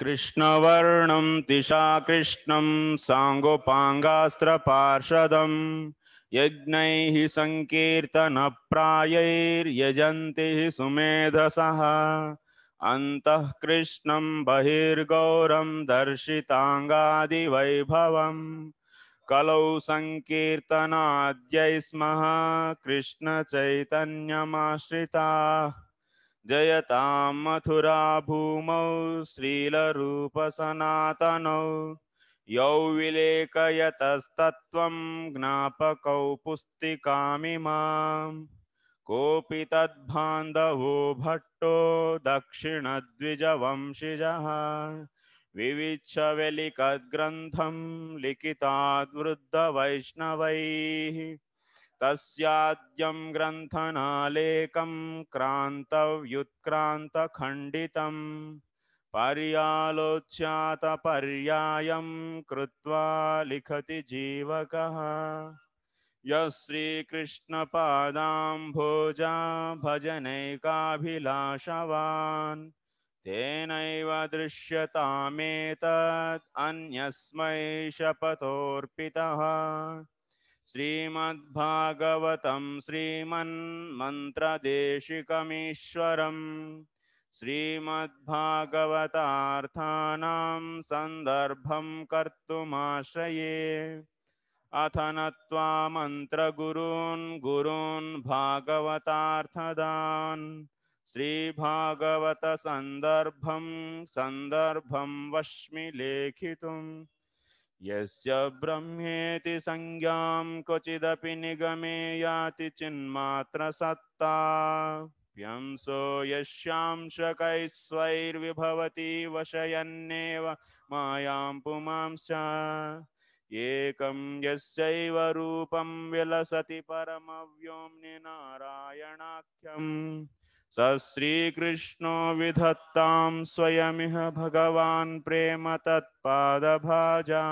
कृष्णवर्णं दिशाकृष्णं साङ्गोपाङ्गास्त्रपार्षदं संकर्तन सङ्कीर्तनप्रायैर्यजन्ति सुमेधस अंत कृष्ण बहिर्गौरं दर्शितांगादिवैभव कलौ स्म कृष्ण कृष्णचैतन्यमाश्रिताः जयता मथुरा भूमौ श्रीलरूपसनातनौ यौ विलेखयतस्तत्त्वं ज्ञापकौ पुस्तिकामिमाम् कोऽपि तद्बान्धवो भट्टो दक्षिणद्विजवंशिजः विविच्छवलिकग्रन्थं लिखिताद्वृद्धवैष्णवैः तस्याद्यं ग्रन्थनालेकं क्रान्तव्युत्क्रान्तखण्डितं पर्यालोच्यातपर्यायं कृत्वा लिखति जीवकः यः भजनैकाभिलाषवान् तेनैव दृश्यतामेतत् शपथोऽर्पितः श्रीमद्भागवतं श्रीमन्मन्त्रदेशिकमीश्वरम् श्रीमद्भागवतार्थानां सन्दर्भं कर्तुमाश्रये अथ नत्वा मंत्रगुरून् गुरून् भागवतार्थदान् श्रीभागवतसन्दर्भं सन्दर्भं वश्मि लेखितुम् यस्य ब्रह्मेति संज्ञां क्वचिदपि निगमे याति चिन्मात्रसत्ताप्यंसो यस्यांशकैस्वैर्विभवति वशयन्नेव मायां पुमांस एकं यस्यैव रूपं विलसति परमव्योम्नि नारायणाख्यम् स श्रीकृष्णो विधत्तां स्वयमिह भगवान् प्रेम तत्पादभाजा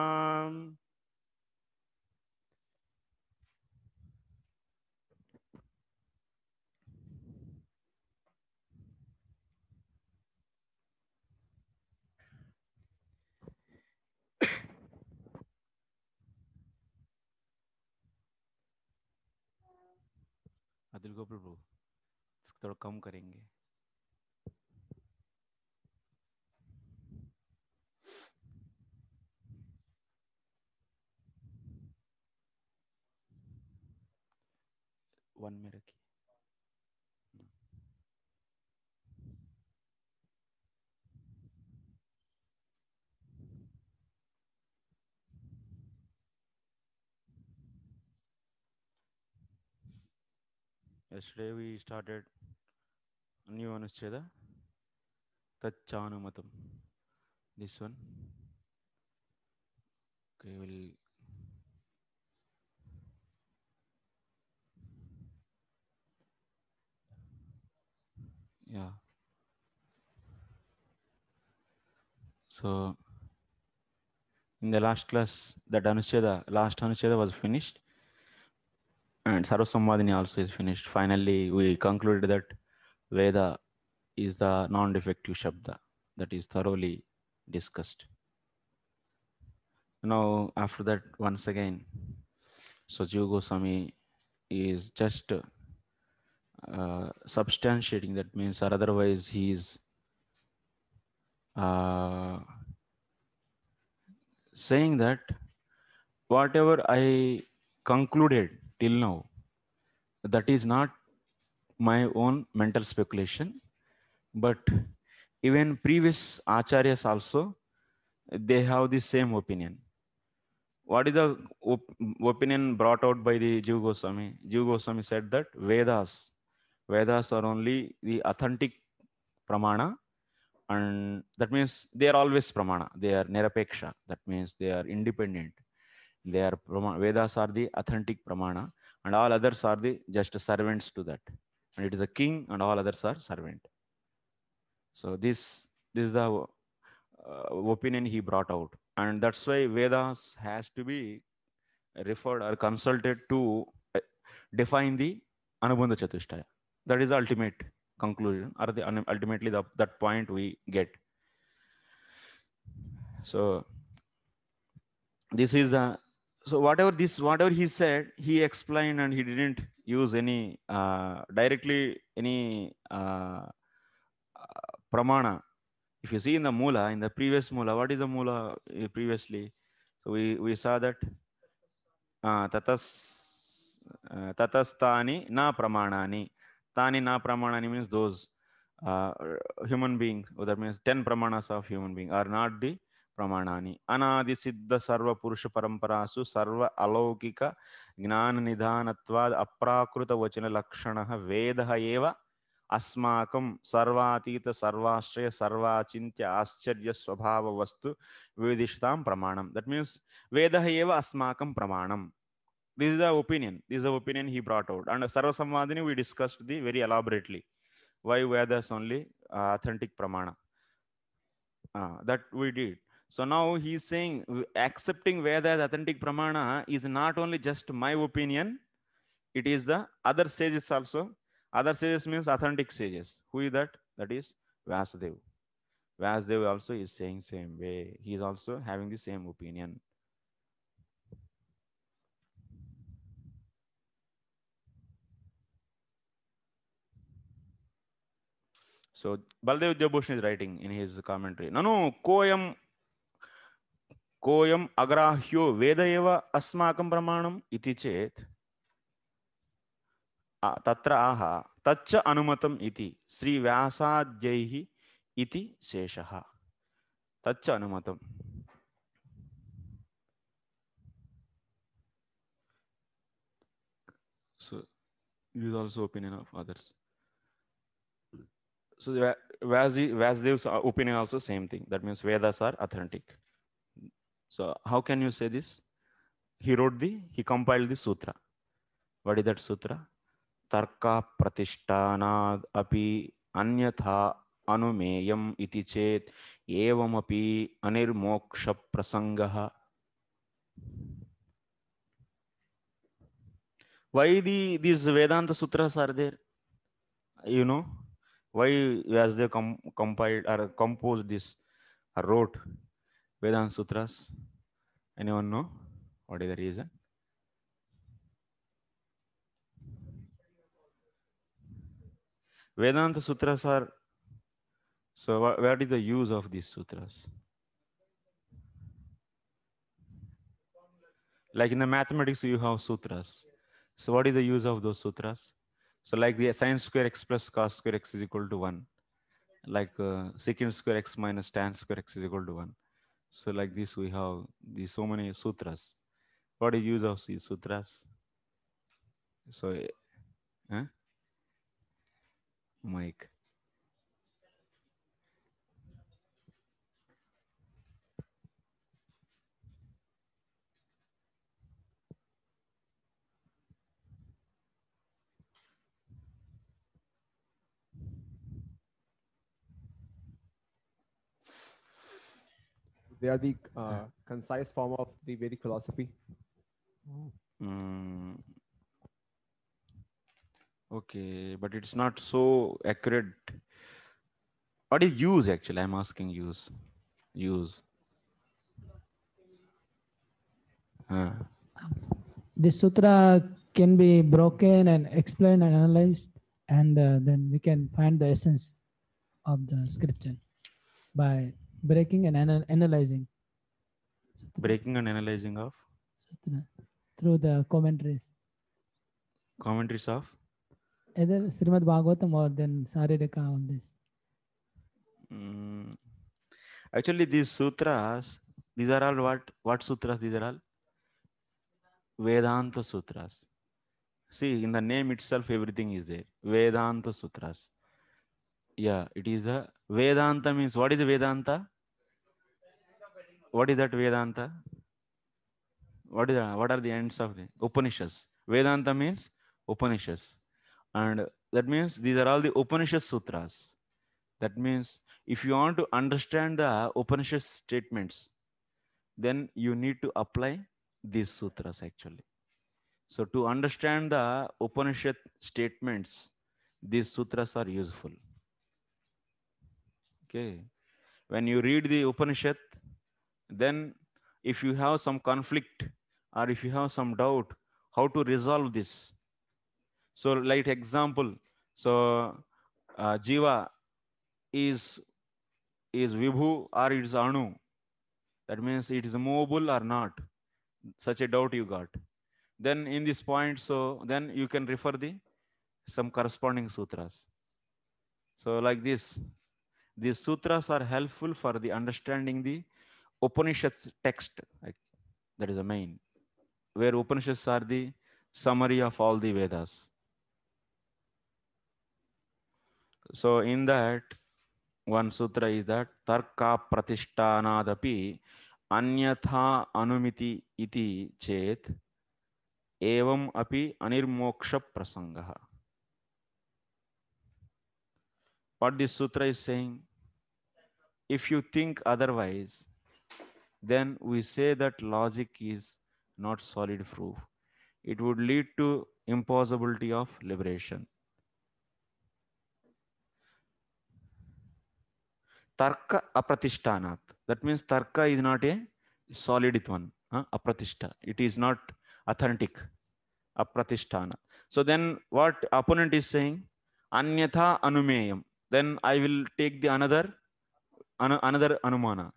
थोड़ा कम करेंगे वन में रखिए yesterday we started new anuscheda tacchanumatam this one okay we'll yeah so in the last class that anuscheda last anuscheda was finished and sarva samvadini also is finished finally we concluded that Veda is the non-defective Shabda that is thoroughly discussed. Now, after that, once again, Sajiv Goswami is just uh, substantiating that means, or otherwise, he is uh, saying that whatever I concluded till now, that is not my own mental speculation, but even previous acharyas also, they have the same opinion. What is the op opinion brought out by the Jiva Goswami? Jiva Goswami said that Vedas, Vedas are only the authentic pramana, and that means they are always pramana. They are nirapeksha. That means they are independent. They are Vedas are the authentic pramana, and all others are the just servants to that and it is a king and all others are servant. So this, this is the uh, opinion he brought out. And that's why Vedas has to be referred or consulted to uh, define the Anubandha Chatushtaya. That is the ultimate conclusion or the ultimately the, that point we get. So this is the so whatever this whatever he said he explained and he didn't use any uh, directly any uh, pramana if you see in the mula in the previous mula what is the mula uh, previously so we we saw that uh, tatas uh, tatastani na pramanani tani na pramanani means those uh, human beings. or that means 10 pramanas of human being are not the ప్రమాణాన్ని అనాది సిద్ధ సర్వ పురుష పరంపరాసు సర్వ అలౌకిక జ్ఞాన నిధానత్వాద్ అప్రాకృత వచన లక్షణ వేద ఏవ అస్మాకం సర్వాతీత సర్వాశ్రయ సర్వాచింత్య ఆశ్చర్య స్వభావ వస్తు వేదిష్టాం ప్రమాణం దట్ మీన్స్ వేద ఏవ అస్మాకం ప్రమాణం this is the opinion this the opinion he brought out and Sarva Samvadini we discussed the very elaborately why Vedas only authentic ప్రమాణం that we did So now he's saying accepting Veda as authentic pramana is not only just my opinion, it is the other sages also. Other sages means authentic sages. Who is that? That is Vasudev. Vasudev also is saying same way. He is also having the same opinion. So Baldev Jabhushan is writing in his commentary. No, no, koyam కోయం అగ్రాహ్యో వేద ఏవ అస్మాకం ప్రమాణం ఇది చేత్ తత్ర ఆహ తచ్చ అనుమతం ఇది శ్రీ వ్యాసాద్యై ఇది శేష తచ్చ అనుమతం సో ఇది also opinion of others so Vaz, Vazdev opinion also same thing. That means Vedas are authentic. So how can you say this? He wrote the, he compiled the sutra. What is that sutra? Tarka pratishthanad api anyatha anumeyam iti chet evam api anirmoksha prasangaha. Why the, these Vedanta sutras are there? You know, why as they com compiled or composed this, or wrote Vedanta Sutras? Anyone know what is the reason? Vedanta Sutras are, so what is the use of these sutras? Like in the mathematics, you have sutras. So what is the use of those sutras? So like the sine square x plus cos square x is equal to 1. Like uh, secant square x minus tan square x is equal to 1 so like this, we have the so many sutras. What is use of these sutras? So, eh, huh? Mike. They are the uh, concise form of the Vedic philosophy. Mm. Okay, but it's not so accurate. What is use actually? I'm asking use. Use. Uh. The sutra can be broken and explained and analyzed, and uh, then we can find the essence of the scripture by breaking and analyzing breaking and analyzing of Satna. through the commentaries commentaries of either srimad bhagavatam or then saririka on this mm. actually these sutras these are all what what sutras these are all vedanta sutras see in the name itself everything is there vedanta sutras yeah it is the vedanta means what is vedanta what is that vedanta what is that? what are the ends of the upanishads vedanta means upanishads and that means these are all the upanishad sutras that means if you want to understand the upanishad statements then you need to apply these sutras actually so to understand the upanishad statements these sutras are useful Okay. When you read the Upanishad, then if you have some conflict or if you have some doubt, how to resolve this? So, like example, so uh, Jiva is is Vibhu or it is Anu. That means it is movable or not. Such a doubt you got. Then in this point, so then you can refer the some corresponding sutras. So like this, These sutras are helpful for the understanding the Upanishads text. Like, that is the main, where Upanishads are the summary of all the Vedas. So in that, one sutra is that Tarka Pratishthanadapi Anyatha Anumiti Iti Chet Evam Api Anirmoksha Prasangaha. What this sutra is saying? If you think otherwise, then we say that logic is not solid proof. It would lead to impossibility of liberation. Tarka apratishtanat. That means tarka is not a solid one. Huh? Apratishta. It is not authentic. Apratishthana. So then what opponent is saying? Anyatha anumeyam. Then I will take the another another anumana.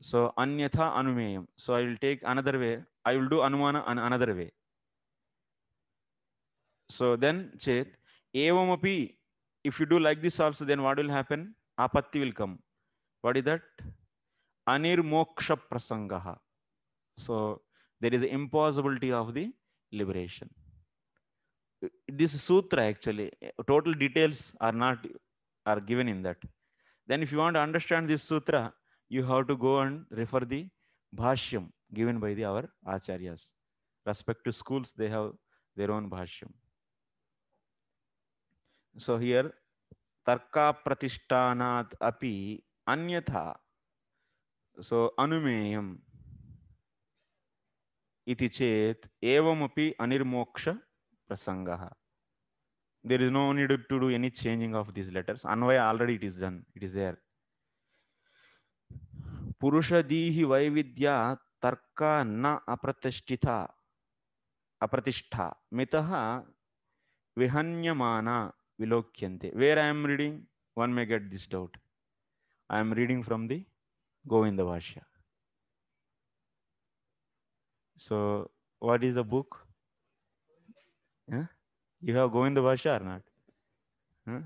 So anyatha anumeyam. So I will take another way. I will do anumana an another way. So then chet evamapi. If you do like this also, then what will happen? Apatti will come. What is that? Anir moksha prasangaha. So there is impossibility of the liberation. This sutra actually, total details are not are given in that. Then if you want to understand this sutra, you have to go and refer the bhashyam given by the our acharyas. Respect to schools, they have their own bhashyam. So here, tarka pratishtanat api anyatha. So anumeyam इति चेत् एवमपि अनिर्मोक्ष प्रसङ्गः there is no need to do any changing of these letters anvay already it is done it is there purusha पुरुषदीहि वैविध्या तर्क न अप्रतिष्ठिता अप्रतिष्ठा मितः विहन्यमाना विलोक्यन्ते where I am reading one may get this doubt I am reading from the Govind vashya so what is the book yeah? You have Govinda Bhasha or not? Huh?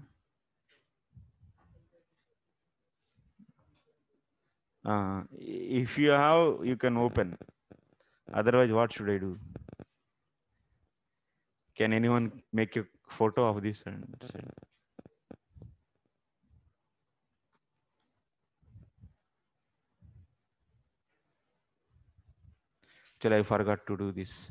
Uh, if you have, you can open. Otherwise, what should I do? Can anyone make a photo of this and send? I forgot to do this.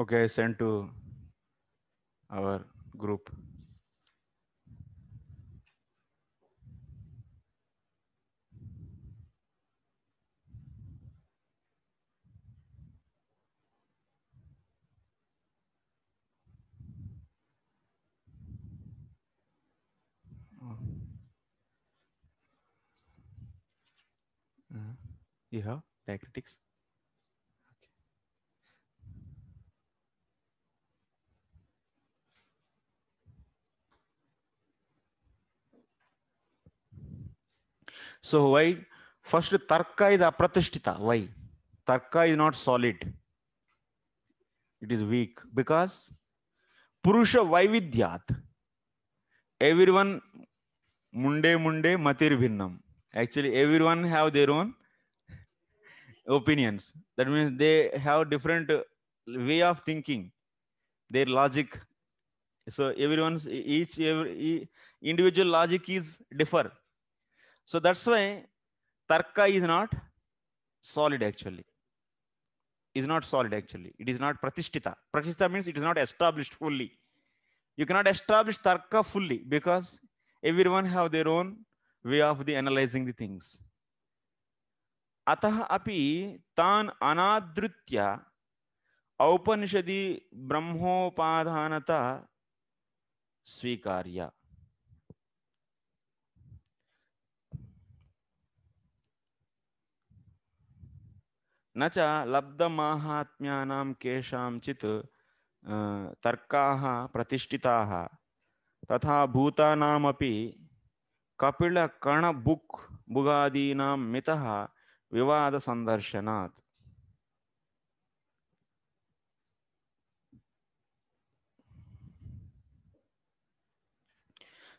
Okay, send to our group. Uh-huh. you have diacritics So why? First, tarka is apratishtita. Why? Tarka is not solid. It is weak because Purusha Vaividyat. Everyone Munde Munde Matir Bhinnam. Actually, everyone have their own opinions. That means they have different way of thinking, their logic. So everyone's each every individual logic is differ. So that's why tarka is not solid actually. Is not solid actually. It is not pratishtita. Pratishtita means it is not established fully. You cannot establish tarka fully because everyone have their own way of the analyzing the things. अतः अपि तान् अनादृत्य औपनिषदि ब्रह्मोपाधानता स्वीकार्य न च लब्धमाहात्म्यानां केषाञ्चित् तर्काः प्रतिष्ठिताः तथा भूतानामपि कपिलकणबुक् बुगादीनां मितः विवादसन्दर्शनात्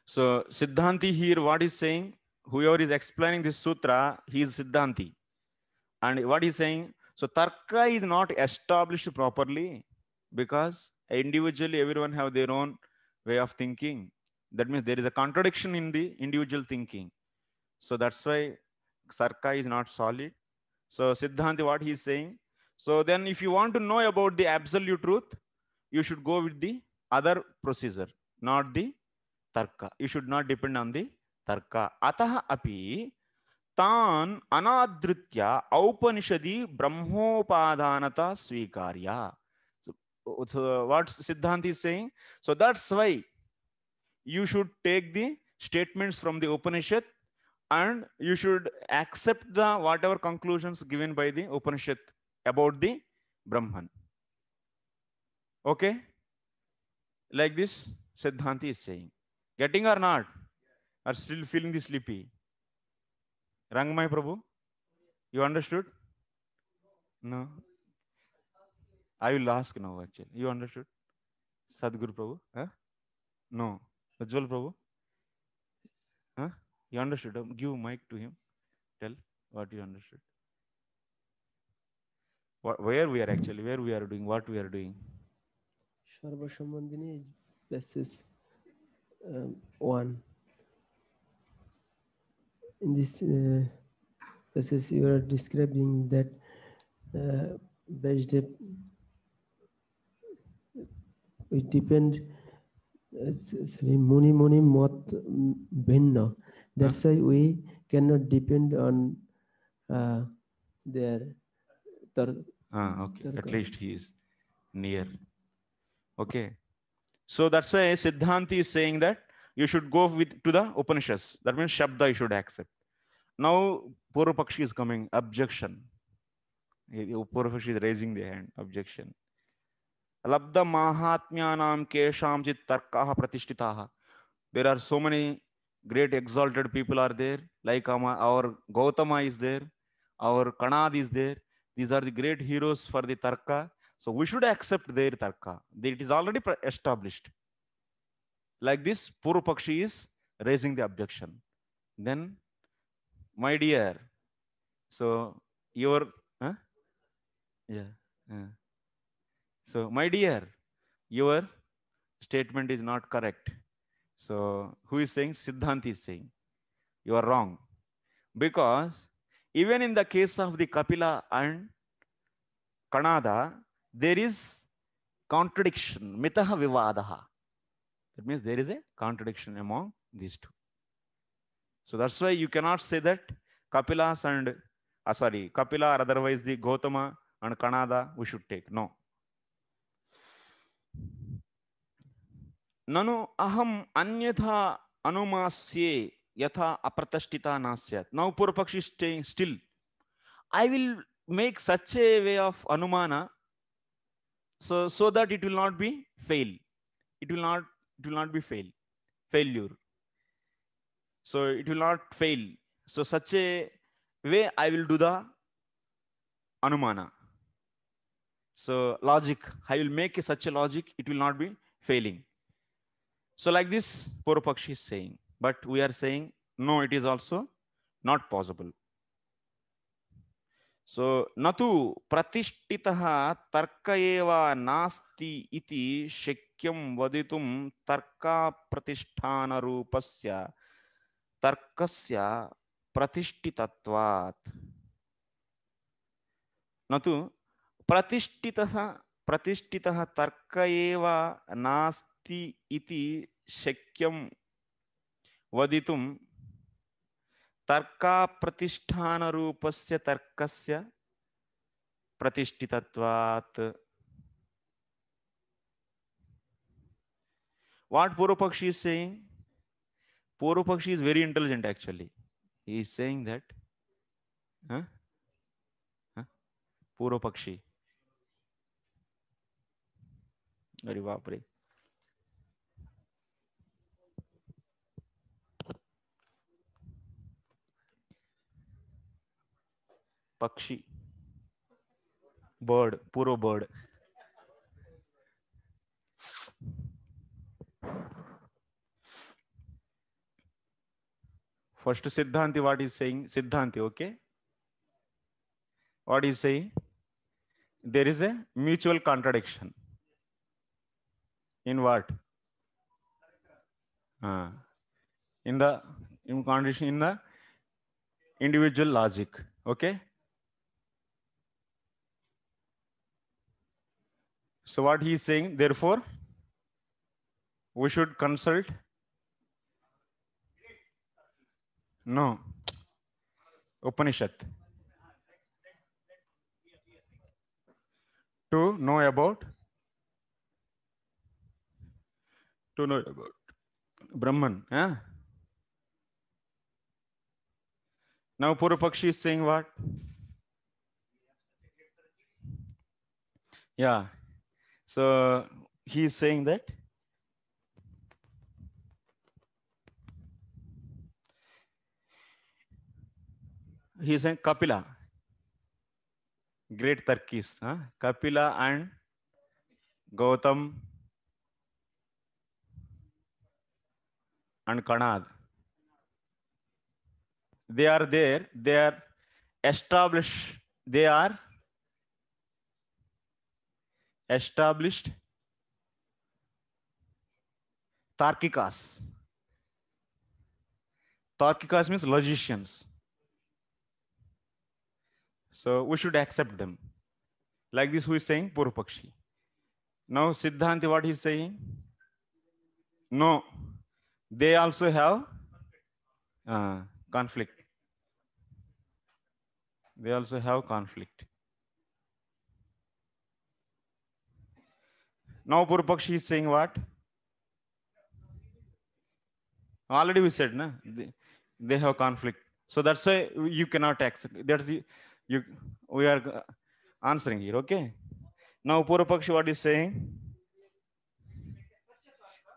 So Siddhanti here, what is saying? Whoever is explaining this sutra, he is Siddhanti. And what he's saying, so Tarka is not established properly because individually everyone have their own way of thinking. That means there is a contradiction in the individual thinking. So that's why Sarka is not solid. So Siddhanti, what he's saying. So then if you want to know about the absolute truth, you should go with the other procedure, not the Tarka. You should not depend on the Tarka. Ataha api तान अनादृत्य औपनिषदि ब्रह्मोपादानता स्वीकार्य so what siddhant is saying so that's why you should take the statements from the Upanishad and you should accept the whatever conclusions given by the Upanishad about the Brahman okay like this siddhant is saying getting or not are still feeling the sleepy Rang my Prabhu? You understood? No. I will ask now actually. You understood? Sadguru Prabhu? Huh? No. Ujjwal Prabhu? Huh? You understood? Give mic to him. Tell what you understood. What, where we are actually, where we are doing, what we are doing. Sharva Shambhandini is basis um, one. in this uh, process you are describing that uh, based it depend uh, sorry muni muni mot bhinna that's why we cannot depend on uh, their tar- ah, okay at least he is near okay so that's why siddhanti is saying that you should go with to the Upanishads. That means Shabda you should accept. Now Purupakshi is coming, objection. Purupakshi is raising the hand, objection. Labda Mahatmyanam Kesham Tarkaha Pratishtitaha. There are so many great exalted people are there, like our Gautama is there, our Kanad is there. These are the great heroes for the Tarka. So we should accept their Tarka. It is already established. Like this, Purupakshi is raising the objection. Then, my dear, so your, huh? yeah, yeah. So, my dear, your statement is not correct. So, who is saying? Siddhant is saying, you are wrong. Because even in the case of the Kapila and Kanada, there is contradiction, mitaha vivadaha. That means there is a contradiction among these two. So that's why you cannot say that Kapilas and, uh, sorry, Kapila or otherwise the Gautama and Kanada we should take. No. ननु अहम अन्यथा अनुमास्ये यथा अप्रतिष्ठिता न स्यात् now purvapakshi still I will make such a way of anuman so so that it will not be fail it will not it will not be fail failure so it will not fail so such a way i will do the anumana so logic i will make such a logic it will not be failing so like this Purupakshi is saying but we are saying no it is also not possible so न तु प्रतिष्ठितः तर्क एव नास्ति इति शक्यं वदितुं तर्काप्रतिष्ठानरूपस्य तर्कस्य न तु प्रतिष्ठितः प्रतिष्ठितः तर्क एव नास्ति इति वदितुं तर्क प्रतिष्ठान रूप से तर्क प्रतिष्ठित वाट पूर्व पक्षी से purva pakshi is very intelligent actually he saying that purva pakshi अरे बाप रे पक्षी बर्ड पूरो bird first siddhanti what is saying siddhanti okay what is saying there is a mutual contradiction in what in the in contradiction in the individual logic okay So what he's saying, therefore, we should consult. No, Upanishad. To know about, to know about Brahman. Yeah. Now Purupakshi is saying what? Yeah. So he is saying that he is saying Kapila, great Turkish, huh? Kapila and Gautam and Kanad. They are there, they are established, they are established tarkikas tarkikas means logicians so we should accept them like this who is saying purupakshi now siddhanti what he is saying no they also have uh, conflict they also have conflict Now Purupakshi is saying what? Already we said, na? They, have conflict. So that's why you cannot accept. That's the, you, we are uh, answering here, okay? Now Purupakshi, what is saying?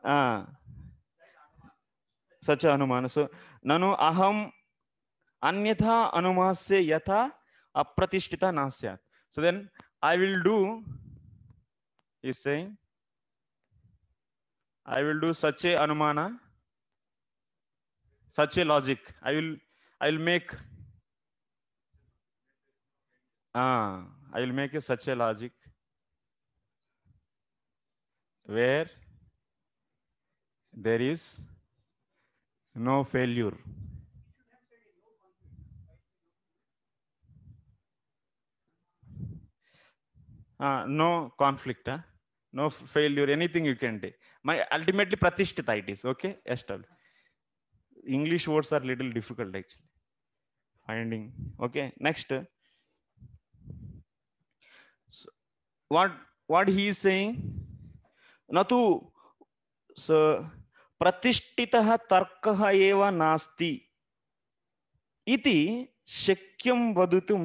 Ah. Such anuman so ननु अहम अन्यथा अनुमान से यथा अप्रतिष्ठिता ना so then I will is saying i will do such a anumana such a logic i will i will make ah uh, i will make a such a logic where there is no failure no కాన్ఫ్లిక్టా no failure anything you can day my ultimately pratishthita it is okay establish English words are little difficult actually finding okay next what what he saying నతు ప్రతిష్ఠిత తర్క ఏవ నాస్తి ఇది శక్యం వదుతుం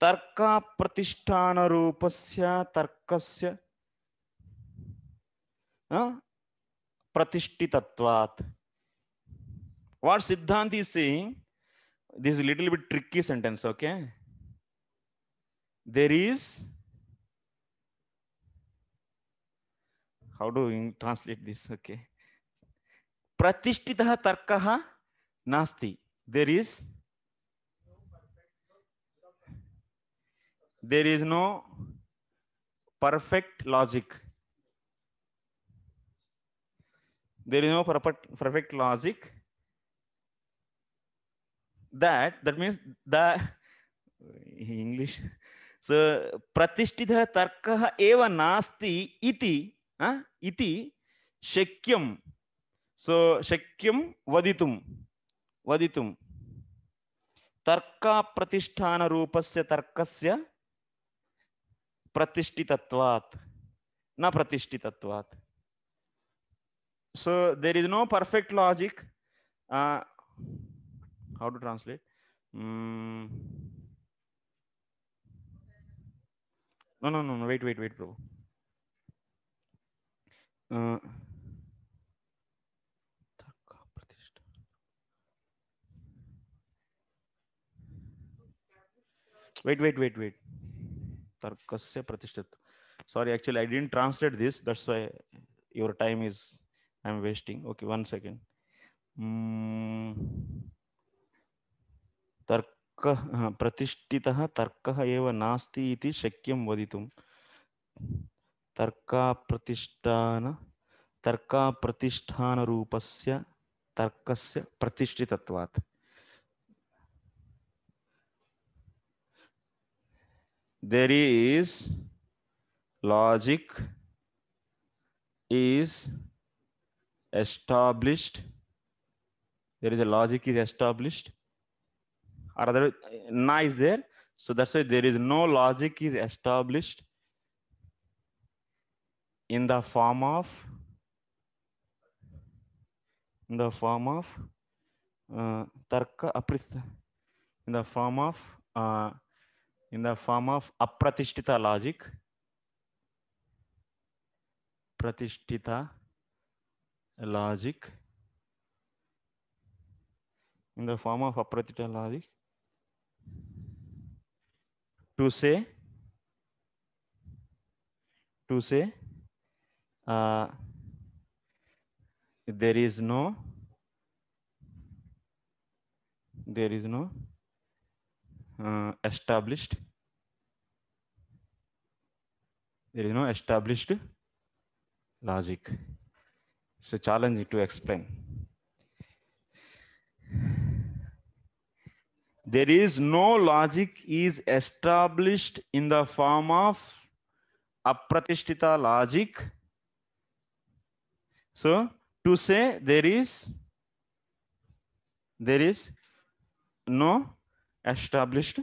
तर्क प्रतिष्ठान रूप से तर्क प्रतिष्ठित what siddhant this little bit tricky sentence okay there is how do translate this okay प्रतिष्ठित तर्क नास्ती there is there is no perfect logic there is no perfect perfect logic that that means the english so pratishtitha tarkah eva nasti iti ha huh? iti shakyam so shakyam vaditum vaditum तर्क प्रतिष्ठान रूपस्य तर्कस्य प्रतिष्ठित न प्रतिष्ठित so there is no perfect logic how to translate no no no no wait wait wait Prabhu wait wait wait wait तर्कस्य प्रतिष्ठित sorry actually I didn't translate this that's why your time is I am wasting okay one second तर्क हाँ, प्रतिष्ठित तर्क एव नास्ति इति शक्यं वदितुं तर्का प्रतिष्ठान तर्क प्रतिष्ठान रूपस्य तर्कस्य प्रतिष्ठितत्वात् there is logic is established there is a logic is established or other na is there so that's why there is no logic is established in the form of in the form of uh, tarka in the form of uh, in the form of apratishtita logic pratishtita logic in the form of apratishtita logic to say to say uh, there is no there is no uh, established there is no established logic it's a challenge to explain there is no logic is established in the form of apratishtita logic so to say there is there is no established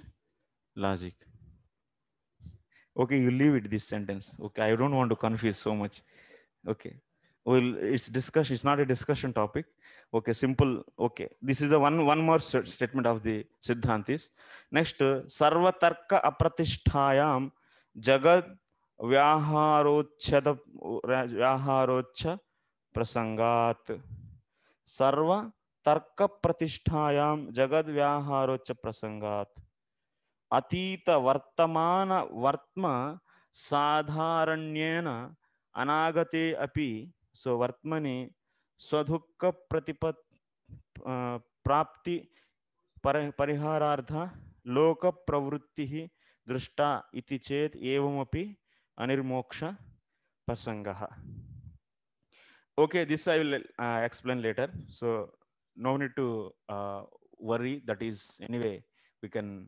logic okay you leave it this sentence okay i don't want to confuse so much okay well it's discuss it's not a discussion topic okay simple okay this is the one one more statement of the siddhantis next sarva tarka apratishthayam jagat व्याहारोच्छद व्याहारोच्छ prasangat sarva तर्क प्रतिष्ठायाम जगद व्याहारोच प्रसंगात अतीत वर्तमान वर्त्म साधारण्येन अनागते अपि सो वर्त्मनि स्वदुःख प्रतिपत् प्राप्ति पर परिहारार्थ लोक प्रवृत्ति दृष्टा इति चेत एवमपि अनिर्मोक्ष प्रसंग okay this I will explain later so no need to uh, worry. That is anyway, we can.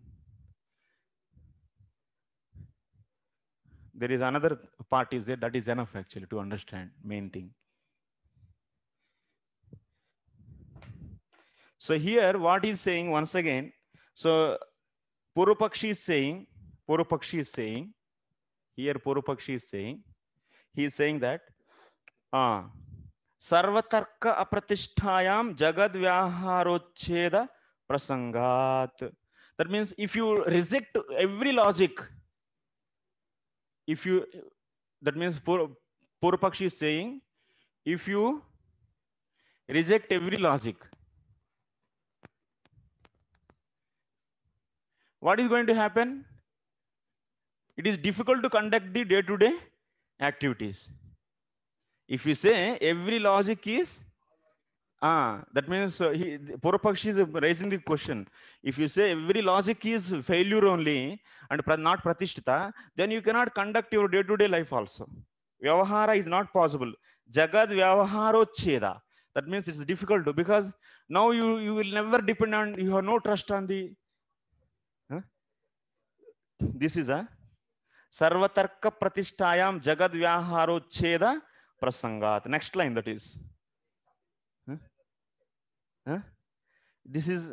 There is another part is there that is enough actually to understand main thing. So here what is saying once again, so Purupakshi is saying, Purupakshi is saying, here Purupakshi is saying, he is saying that, ah, uh, सर्वतर्क अप्रतिष्ठायाम जगत व्याहारोच्छेद प्रसंगात that means if you reject every logic if you that means purpakshi is saying if you reject every logic what is going to happen it is difficult to conduct the day to day activities If you say every logic is, ah, that means uh, he, Purapakshi is raising the question. If you say every logic is failure only and not pratishtha, then you cannot conduct your day-to-day -day life also. Vyavahara is not possible. Jagad vyavaharocheda. That means it's difficult to, because now you, you will never depend on, you have no trust on the, huh? this is a, సర్వతర్క ప్రతిష్టాయాం జగద్వ్యాహారోచ్ఛేద prasangat. Next line that is. Huh? Huh? This is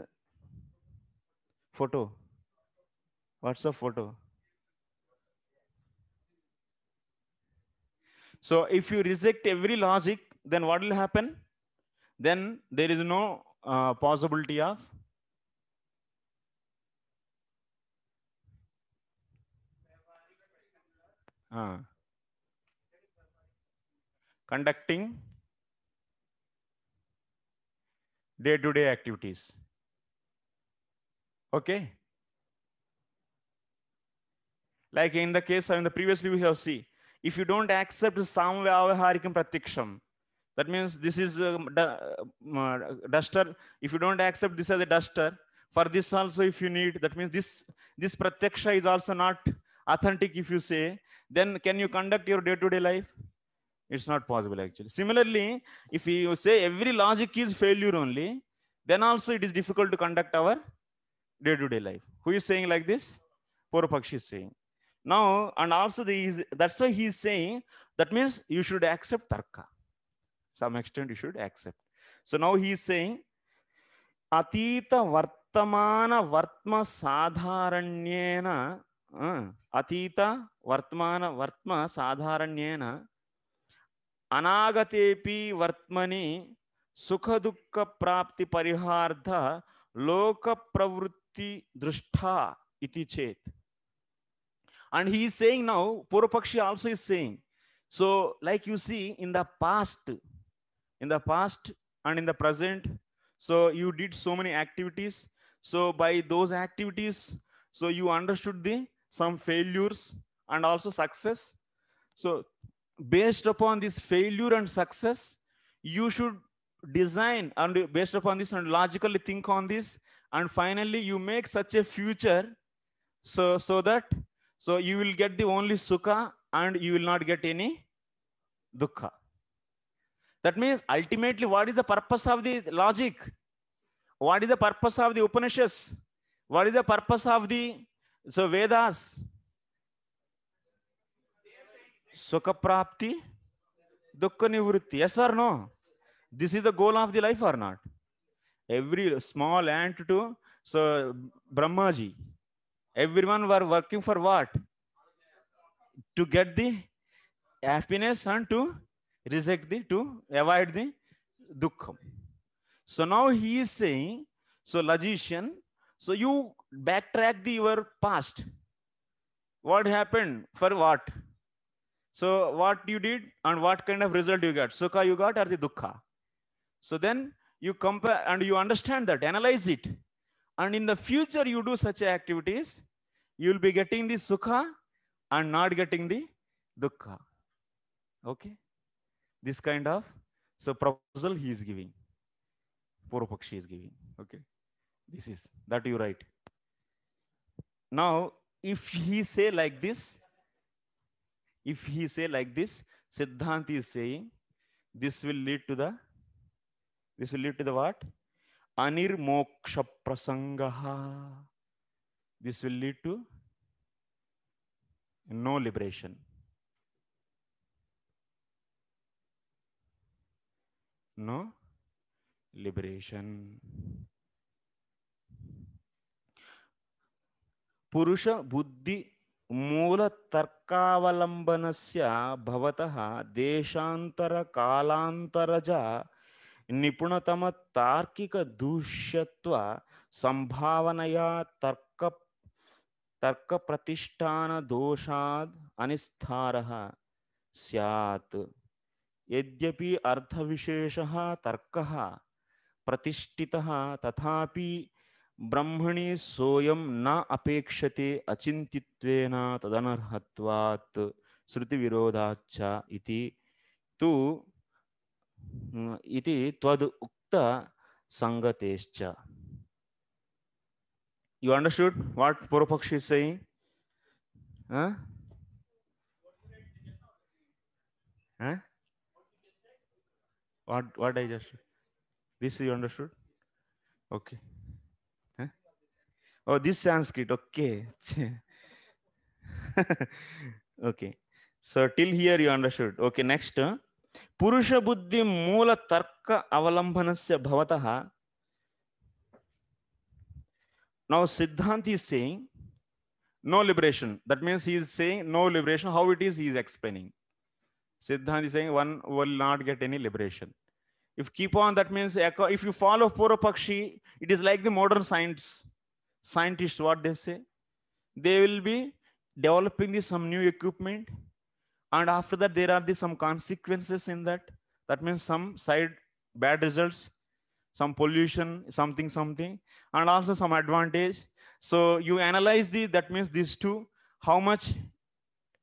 photo. What's a photo? So if you reject every logic, then what will happen? Then there is no uh, possibility of uh, conducting day-to-day activities. Okay. Like in the case, in the previously we have seen. if you don't accept samvyavarikam pratiksham, that means this is a uh, uh, uh, duster. If you don't accept this as a duster, for this also if you need, that means this, this pratiksha is also not authentic if you say, then can you conduct your day to -day life? it's not possible actually similarly if you say every logic is failure only then also it is difficult to conduct our day to day life who is saying like this Porapakshi is saying now and also these that's why he is saying that means you should accept tarka some extent you should accept so now he is saying అతీత వర్తమాన వర్త్మ సాధారణ్యేన అతీత వర్తమాన వర్త్మ సాధారణ్యేన अनागतेपि वर्त्मनि सुख दुख प्राप्ति परिहार्थ लोक प्रवृत्ति दृष्टा इति चेत and he is saying now purapakshi also is saying so like you see in the past in the past and in the present so you did so many activities so by those activities so you understood the some failures and also success so based upon this failure and success, you should design and based upon this and logically think on this. And finally, you make such a future so, so that so you will get the only sukha and you will not get any dukkha. That means ultimately, what is the purpose of the logic? What is the purpose of the Upanishads? What is the purpose of the so Vedas? सुख प्राप्ति दुख निवृत्ति yes are no this is the goal of the life are not every small ant to so Brahmaji every one were working for what to get the happiness and to reject the to avoid the दुखम so now he is say so logician so you back track the your past what happen for what So what you did and what kind of result you got, sukha you got or the dukkha. So then you compare and you understand that, analyze it. And in the future you do such activities, you'll be getting the sukha and not getting the dukkha. Okay? This kind of so proposal he is giving. Purupakshi is giving. Okay. This is that you write. Now, if he say like this, if he say like this siddhant is saying this will lead to the this will lead to the what anirmoksha prasangaha this will lead to no liberation no liberation पुरुष बुद्धि मूल तर्कावलंबन देशातर मूलतर्कावलम्बनस्य भवतः देशान्तरकालान्तरज संभावनया तर्क तर्क तर्कप्रतिष्ठानदोषाद् अनिस्तारः स्यात् यद्यपि अर्थ विशेष तर्क प्रतिष्ठि तथापि ब्रह्मणि सोयम न अपेक्षते अचिंतित्वेन तदनर्हत्वात् श्रुति विरोधाच्च इति तु इति त्वद उक्त संगतेश्च you understood what Purupakshi is saying? Huh? Huh? What what I just this you understood? Okay. Oh, this Sanskrit. Okay. okay. So till here you understood. Okay, next. purusha buddhi मूल tarka avalambhanasya से now siddhant is saying no liberation that means he is saying no liberation how it is he is explaining siddhant is saying one will not get any liberation if keep on that means if you follow purapakshi it is like the modern science scientists, what they say? They will be developing this, some new equipment. And after that, there are the, some consequences in that. That means some side bad results, some pollution, something, something, and also some advantage. So you analyze the, that means these two, how much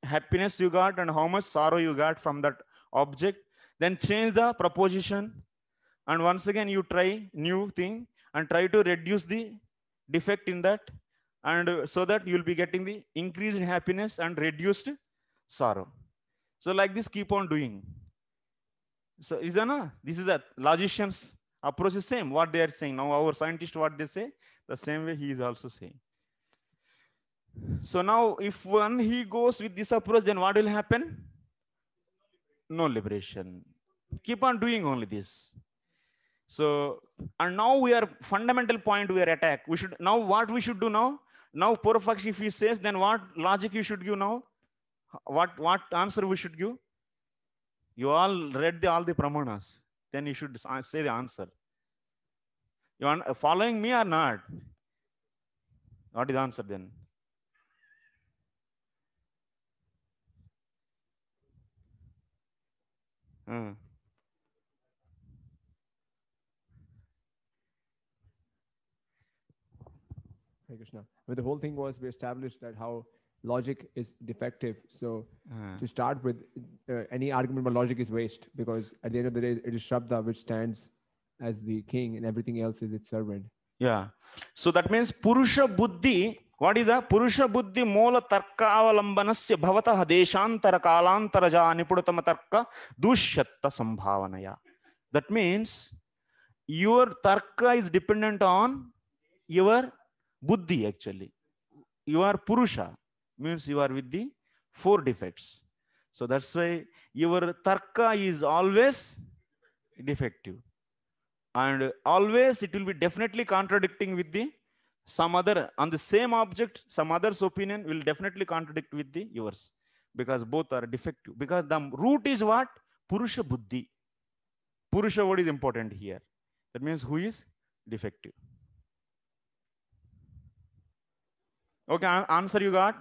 happiness you got and how much sorrow you got from that object. Then change the proposition. And once again, you try new thing and try to reduce the defect in that and so that you'll be getting the increased happiness and reduced sorrow. So like this, keep on doing. So is that not? This is that logician's approach is same. What they are saying now, our scientist, what they say, the same way he is also saying. So now, if one he goes with this approach, then what will happen? No liberation. Keep on doing only this. So, and now we are fundamental point we are attack. We should now what we should do now? Now Porfax if he says, then what logic you should give now? What what answer we should give? You all read the, all the pramanas. Then you should say the answer. You are following me or not? What is the answer then? Hmm. Hare Krishna. But the whole thing was we established that how logic is defective. So uh. to start with, uh, any argument about logic is waste because at the end of the day, it is Shabda which stands as the king and everything else is its servant. Yeah. So that means Purusha Buddhi. What is that? Purusha Buddhi Mola Tarka Avalambanasya Bhavata Deshantara Kalantaraja Nipudatama Tarka Dushatta Sambhavanaya. That means your Tarka is dependent on your buddhi actually. You are purusha, means you are with the four defects. So that's why your tarka is always defective. And always it will be definitely contradicting with the some other, on the same object, some other's opinion will definitely contradict with the yours because both are defective. Because the root is what? Purusha Buddhi. Purusha what is important here. That means who is defective. Okay, answer you got?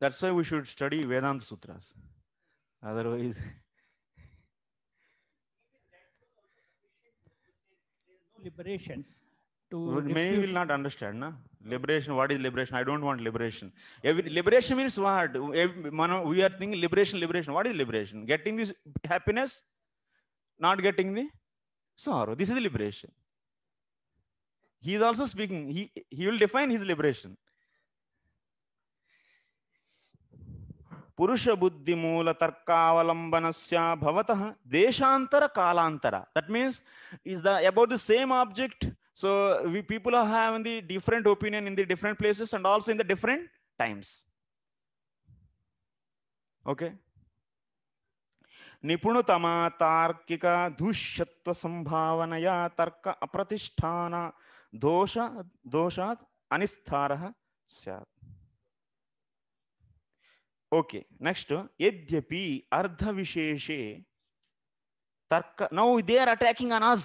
That's why we should study Vedanta Sutras. Otherwise, liberation to many will not understand na liberation what is liberation i don't want liberation Every, liberation means what we are thinking liberation liberation what is liberation getting this happiness not getting the sorrow this is liberation he is also speaking. He, he will define his liberation. पुरुष बुद्धि मूल तर्कावलंबन भवतः देशांतर कालांतर that means is the about the same object so we people are have the different opinion in the different places and also in the different times okay निपुणतमा तार्किक दुष्यत्व संभावनया तर्क अप्रतिष्ठाना दोष दोषा अनिस्थार ओके नेक्स्ट यद्यपि अर्ध विशेषे तर्क now they are attacking on us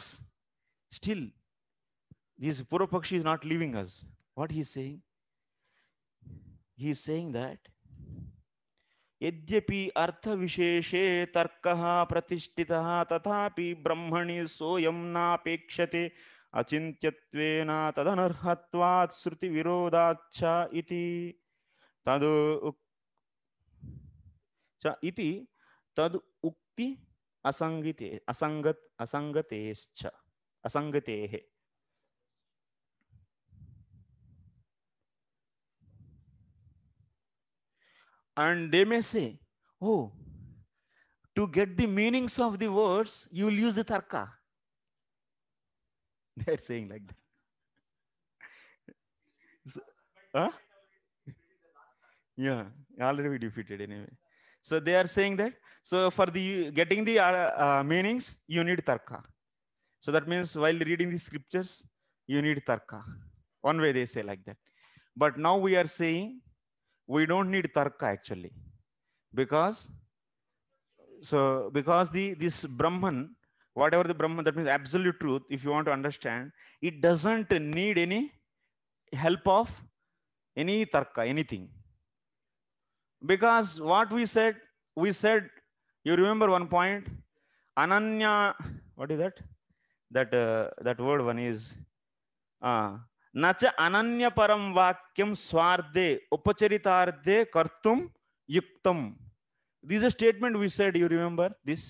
still this purva pakshi is not living us what he is saying he is saying that यद्यपि विशेषे तर्क प्रतिष्ठितः तथापि ब्रह्मणि सोऽयं नापेक्षते अचिन्त्यत्वेन तदनर्हत्वात् श्रुति विरोधाच्च इति तद् च इति तद् उक्ति असंगिते असंगत असंगतेश्च असंगतेः and they may say oh to get the meanings of the words you will use the tarka They're saying like that. so, huh? yeah, already we defeated anyway. So they are saying that. So for the getting the uh, uh, meanings, you need tarka. So that means while reading the scriptures, you need tarka. One way they say like that. But now we are saying we don't need tarka actually, because so because the this Brahman whatever the Brahman, that means absolute truth, if you want to understand, it doesn't need any help of any tarka, anything. Because what we said, we said, you remember one point, ananya, what is that? That, uh, that word one is, uh, ananya param vakyam swarde upacharitarde kartum yuktam this is a statement we said you remember this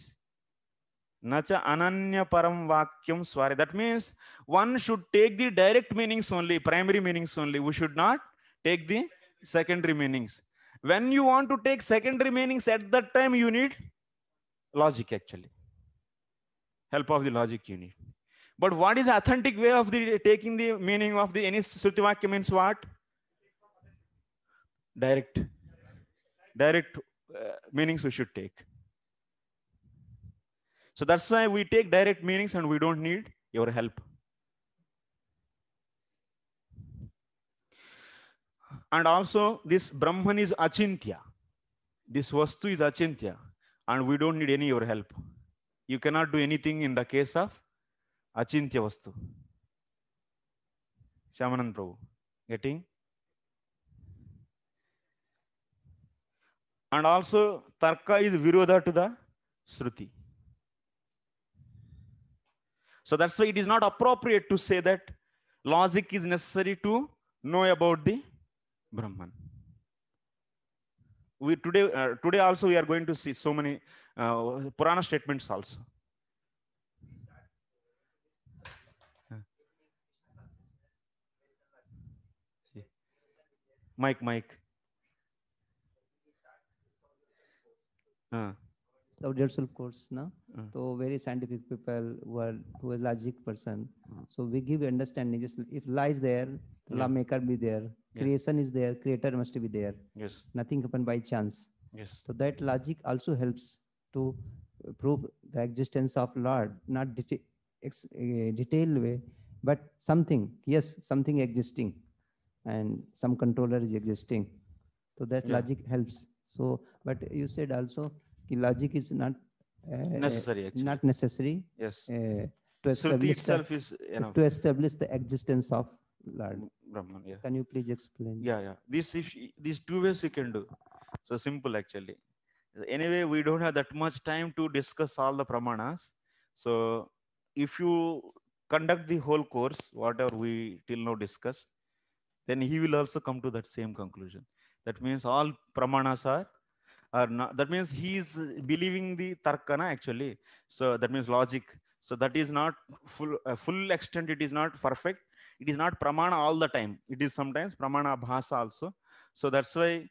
Nacha ananya param vakyam swari. That means one should take the direct meanings only, primary meanings only. We should not take the secondary meanings. When you want to take secondary meanings at that time, you need logic actually. Help of the logic you need. But what is the authentic way of the taking the meaning of the any Sutivakya means what? Direct. Direct uh, meanings we should take. So that's why we take direct meanings and we don't need your help. And also this Brahman is Achintya. This Vastu is Achintya. And we don't need any your help. You cannot do anything in the case of Achintya Vastu. Shamanand Prabhu. Getting? And also Tarka is Virodha to the shruti. So that's why it is not appropriate to say that logic is necessary to know about the Brahman. We today, uh, today also we are going to see so many uh, Purana statements also. Mike, Mike. Uh our yourself course na mm. so very scientific people who are who are logic person mm. so we give understanding just if lies there yeah. lawmaker be there yeah. creation is there creator must be there yes nothing happen by chance yes so that logic also helps to prove the existence of lord not detail ex uh, detailed way but something yes something existing and some controller is existing so that yeah. logic helps so but you said also logic is not uh, necessary. Actually. Not necessary. Yes. Uh, to establish the, is enough. to establish the existence of Lord Brahman. Yeah. Can you please explain? Yeah, yeah. This if these two ways you can do. So simple actually. Anyway, we don't have that much time to discuss all the pramanas. So if you conduct the whole course, whatever we till now discussed, then he will also come to that same conclusion. That means all pramanas are or not. That means he is believing the tarkana actually. So that means logic. So that is not full uh, full extent. It is not perfect. It is not pramana all the time. It is sometimes pramana bhasa also. So that's why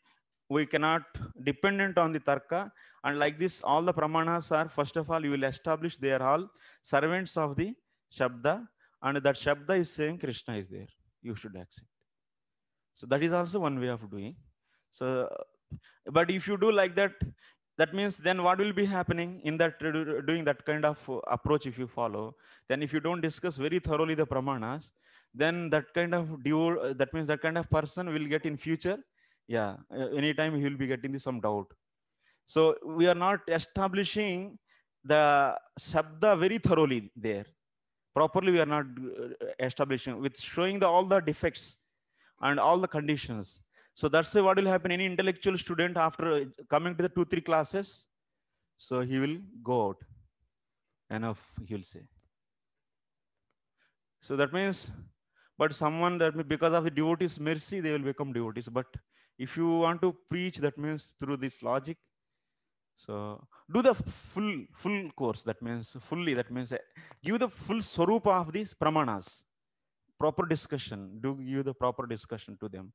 we cannot dependent on the tarka. And like this, all the pramanas are first of all you will establish they are all servants of the shabda, and that shabda is saying Krishna is there. You should accept. So that is also one way of doing. So but if you do like that that means then what will be happening in that doing that kind of approach if you follow then if you don't discuss very thoroughly the pramanas then that kind of that means that kind of person will get in future yeah anytime he will be getting some doubt so we are not establishing the sabda very thoroughly there properly we are not uh, establishing with showing the all the defects and all the conditions so that's what will happen. Any intellectual student after coming to the two, three classes, so he will go out. Enough, he will say. So that means, but someone that because of the devotee's mercy, they will become devotees. But if you want to preach, that means through this logic. So do the full full course. That means fully. That means eh, give the full sorupa of these pramanas. Proper discussion. Do give the proper discussion to them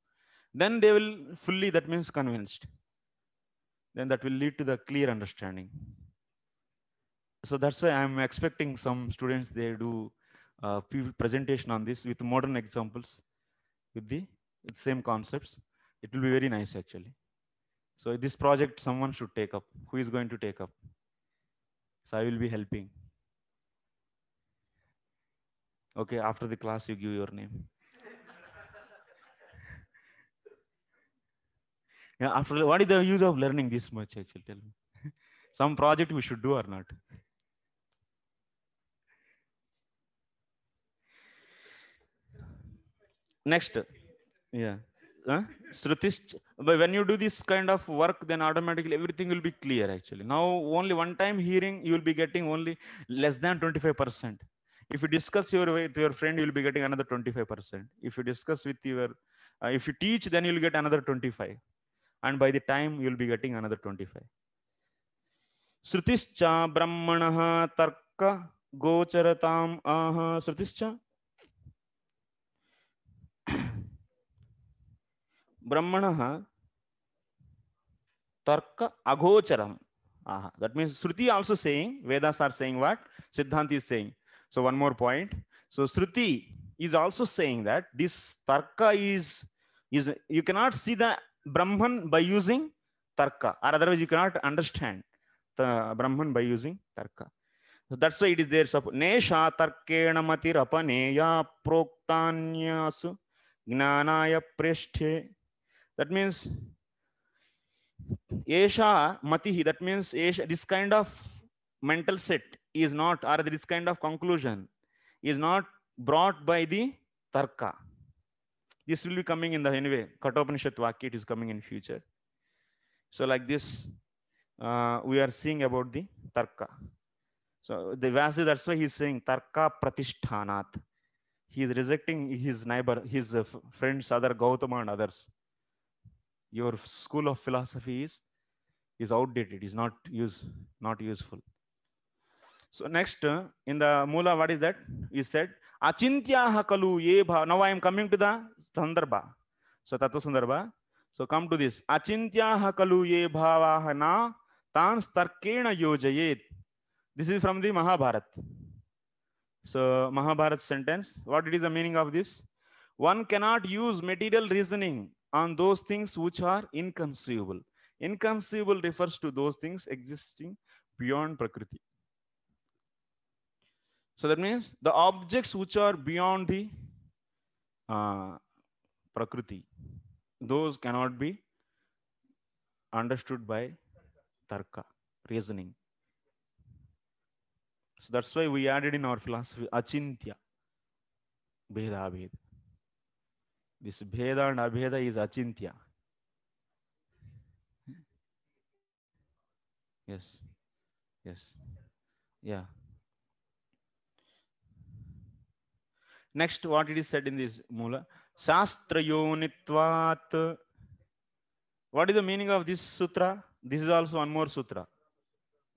then they will fully, that means convinced. Then that will lead to the clear understanding. So that's why I'm expecting some students, they do uh, presentation on this with modern examples, with the, with same concepts. It will be very nice actually. So this project someone should take up. Who is going to take up? So I will be helping. Okay, after the class you give your name. Yeah, after what is the use of learning this much? Actually, tell me. Some project we should do or not? Next, yeah. Huh? Srutis, but when you do this kind of work, then automatically everything will be clear. Actually, now only one time hearing, you will be getting only less than twenty five percent if you discuss your with your friend you'll be getting another 25% if you discuss with your uh, if you teach then you'll get another 25 and by the time you will be getting another 25 srutischa brahmanah tarka gocharatam ah srutischa brahmanah तर्क अगोचरम आह that means shruti also saying vedas are saying what siddhanti is saying so one more point so shruti is also saying that this tarka is is you cannot see the Brahman by using Tarka, or otherwise you cannot understand the Brahman by using Tarka. So that's why it is there. so Nesha Tarkena Matirapaneya Proktanyasu Gnanaya prishthe That means Esha Matihi, that means Esha, this kind of mental set is not, or this kind of conclusion is not brought by the Tarka. This will be coming in the anyway, Kathopanishad Vakya, it is coming in future. So like this, uh, we are seeing about the Tarka. So the Vasi, that's why he's saying Tarka Pratishthanat. He is rejecting his neighbor, his uh, friends, other Gautama and others. Your school of philosophy is, is outdated, is not, use, not useful. So next, uh, in the Mula, what is that? You said अचिंत्या खलु ये भाव नव aim coming to the संदर्भ सो तत्व संदर्भ सो come to this अचिंत्या खलु ये भावा ना तर्केण योजये this is from the Mahabharat so Mahabharat sentence what it is the meaning of this one cannot use material reasoning on those things which are inconceivable inconceivable refers to those things existing beyond prakriti So that means the objects which are beyond the uh, prakriti, those cannot be understood by tarka, reasoning. So that's why we added in our philosophy achintya, bheda abhed. This bheda and abheda is achintya. Yes. Yes. Yeah. Next, what it is said in this Mula? Shastrayonitvat. What is the meaning of this sutra? This is also one more sutra.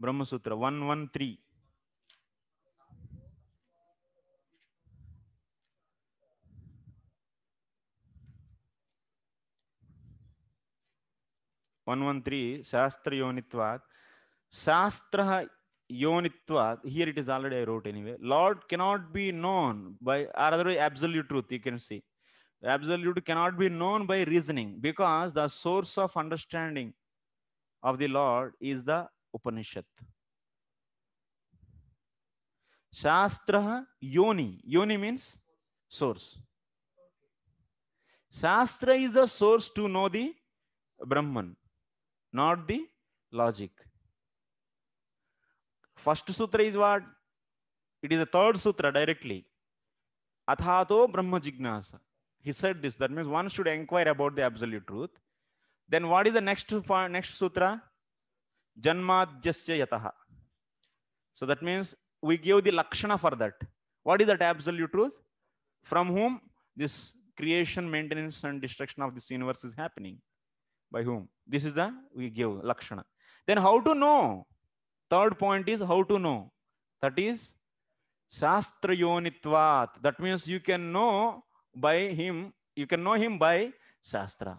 Brahma Sutra 113. One one three शास्त्र योनित्वात् शास्त्र yonitva here it is already i wrote anyway lord cannot be known by other way, absolute truth you can see absolute cannot be known by reasoning because the source of understanding of the lord is the upanishad shastra yoni yoni means source shastra is the source to know the brahman not the logic first sutra is what? It is the third sutra directly. Athato Brahma Jignasa. He said this. That means one should inquire about the absolute truth. Then what is the next next sutra? Janmadhyasya yataha. So that means we give the lakshana for that. What is that absolute truth? From whom this creation, maintenance, and destruction of this universe is happening? By whom? This is the we give lakshana. Then how to know third point is how to know that is shastra yonitvat that means you can know by him you can know him by shastra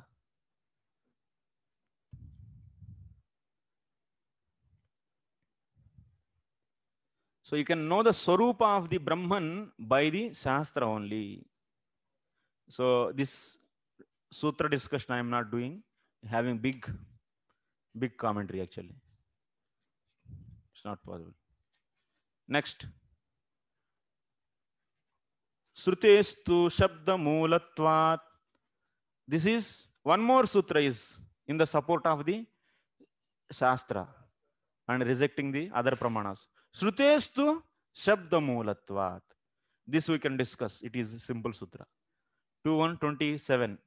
so you can know the swarupa of the brahman by the shastra only so this sutra discussion i am not doing having big big commentary actually not possible. Next. Srutestu Shabda Moolatvat. This is one more sutra is in the support of the Shastra and rejecting the other Pramanas. Srutestu Shabda Moolatvat. This we can discuss. It is a simple sutra. 2127.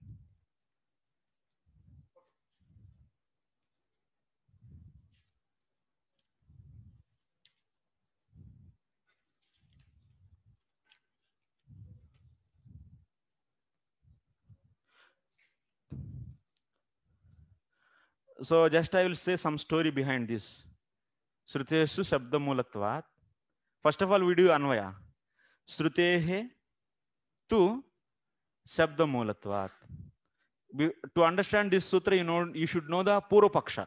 So just I will say some story behind this. shabda shabdamulatvat. First of all, we do anvaya. shrutehe tu shabda shabdamulatvat. To understand this sutra, you know you should know the puropaksha.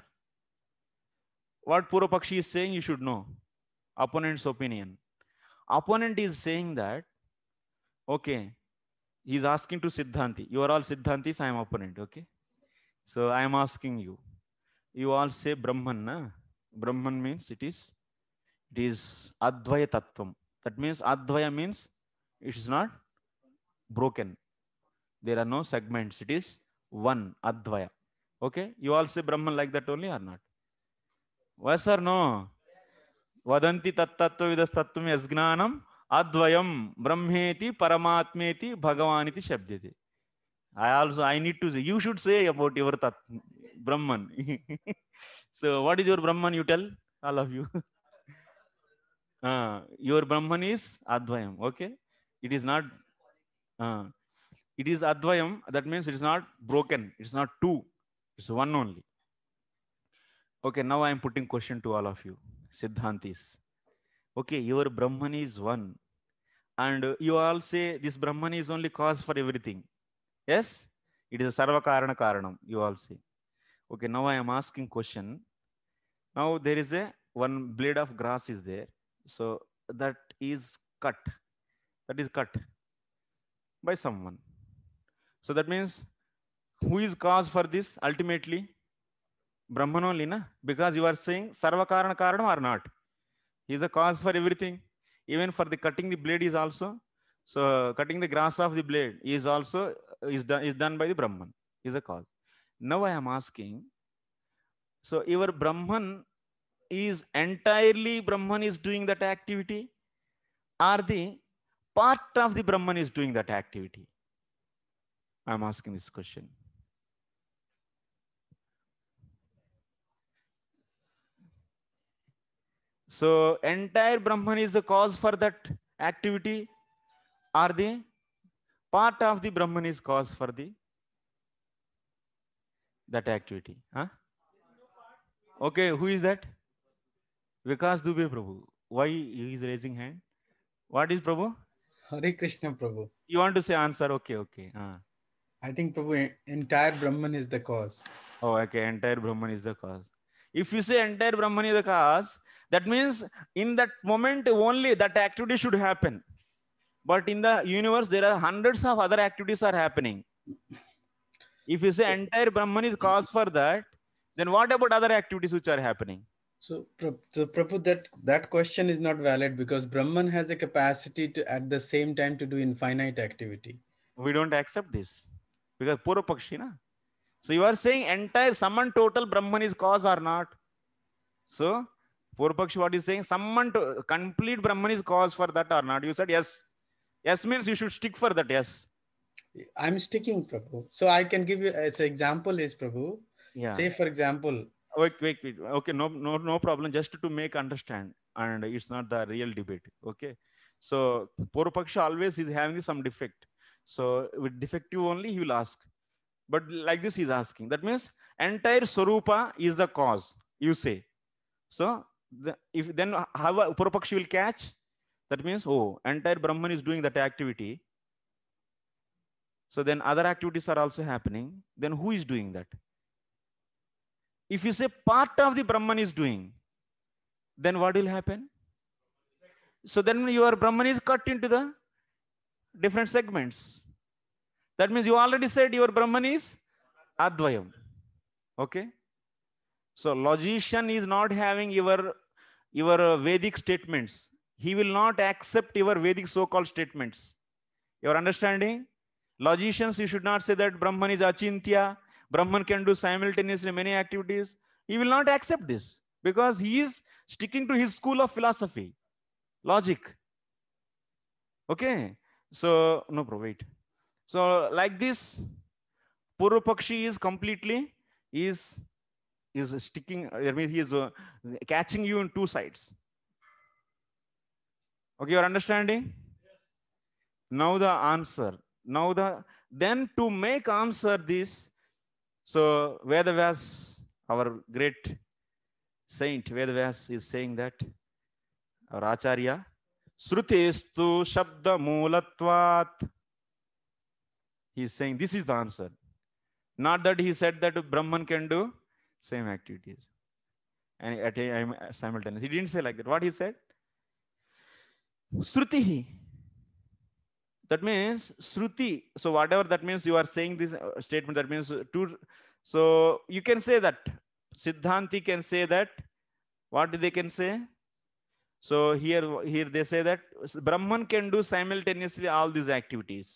What puropakshi is saying, you should know. Opponent's opinion. Opponent is saying that, okay, he is asking to Siddhanti. You are all Siddhantis, I am opponent, okay? So I am asking you. you all say brahman na? brahman means it is it is advaya tattvam that means advaya means it is not broken there are no segments it is one advaya okay you all say brahman like that only or not yes or no वदन्ति तत्तत्त्वविदस्तत्त्वम् यज्ञानम् अद्वयं ब्रह्मेति परमात्मेति भगवान् इति शब्दते I also I need to you should say about your तत् Brahman. so what is your Brahman? You tell all of you. uh, your Brahman is Advayam. Okay. It is not. Uh, it is Advayam. That means it is not broken. It's not two. It's one only. Okay. Now I am putting question to all of you, Siddhantis. Okay. Your Brahman is one. And you all say this Brahman is only cause for everything. Yes. It is a sarva karana karanam. You all say. Okay, now I am asking question. Now there is a one blade of grass is there. So that is cut. That is cut by someone. So that means who is cause for this ultimately? Brahman only, na? because you are saying Sarva Karana Karanam or not. He is a cause for everything. Even for the cutting the blade is also. So cutting the grass of the blade is also is done is done by the Brahman. Is a cause. Now I am asking, so your Brahman is entirely Brahman is doing that activity or the part of the Brahman is doing that activity? I'm asking this question. So entire Brahman is the cause for that activity or the part of the Brahman is cause for the that activity. Huh? Okay, who is that? Vikas Dubey Prabhu. Why he is raising hand? What is Prabhu? Hare Krishna Prabhu. You want to say answer? Okay, okay. Uh. I think Prabhu, entire Brahman is the cause. Oh, okay. Entire Brahman is the cause. If you say entire Brahman is the cause, that means in that moment only that activity should happen. But in the universe, there are hundreds of other activities are happening. If you say entire Brahman is cause for that, then what about other activities which are happening? So, so Prabhu, that, that question is not valid because Brahman has a capacity to at the same time to do infinite activity. We don't accept this because Pura Pakshi So you are saying entire sum and total Brahman is cause or not? So Pura what is saying sum and complete Brahman is cause for that or not? You said yes. Yes means you should stick for that yes. I'm sticking, Prabhu. So I can give you as an example is Prabhu. Yeah. Say for example. Wait, wait, wait. Okay, no, no, no problem. Just to make understand, and it's not the real debate. Okay. So Purupaksha always is having some defect. So with defective only he will ask. But like this he's asking. That means entire sarupa is the cause, you say. So the, if then how Purupakshi will catch? That means, oh, entire Brahman is doing that activity. So then other activities are also happening. Then who is doing that? If you say part of the Brahman is doing, then what will happen? So then your Brahman is cut into the different segments. That means you already said your Brahman is Advayam. Okay? So logician is not having your, your Vedic statements. He will not accept your Vedic so-called statements. Your understanding? Logicians, you should not say that Brahman is Achintya. Brahman can do simultaneously many activities. He will not accept this because he is sticking to his school of philosophy, logic. Okay. So, no, bro, wait. So, like this, Purupakshi is completely is is sticking. I mean, he is uh, catching you in two sides. Okay, you're understanding. Yes. Now the answer. Now the then to make answer this, so Vedavyas, our great saint Vedavyas is saying that, our Acharya, Srutistu Shabda moolatvat He is saying this is the answer. Not that he said that Brahman can do same activities and at a simultaneously. He didn't say like that. What he said? Sruti That means Shruti. So whatever that means, you are saying this uh, statement. That means two. So you can say that Siddhanti can say that. What they can say? So here, here they say that Brahman can do simultaneously all these activities,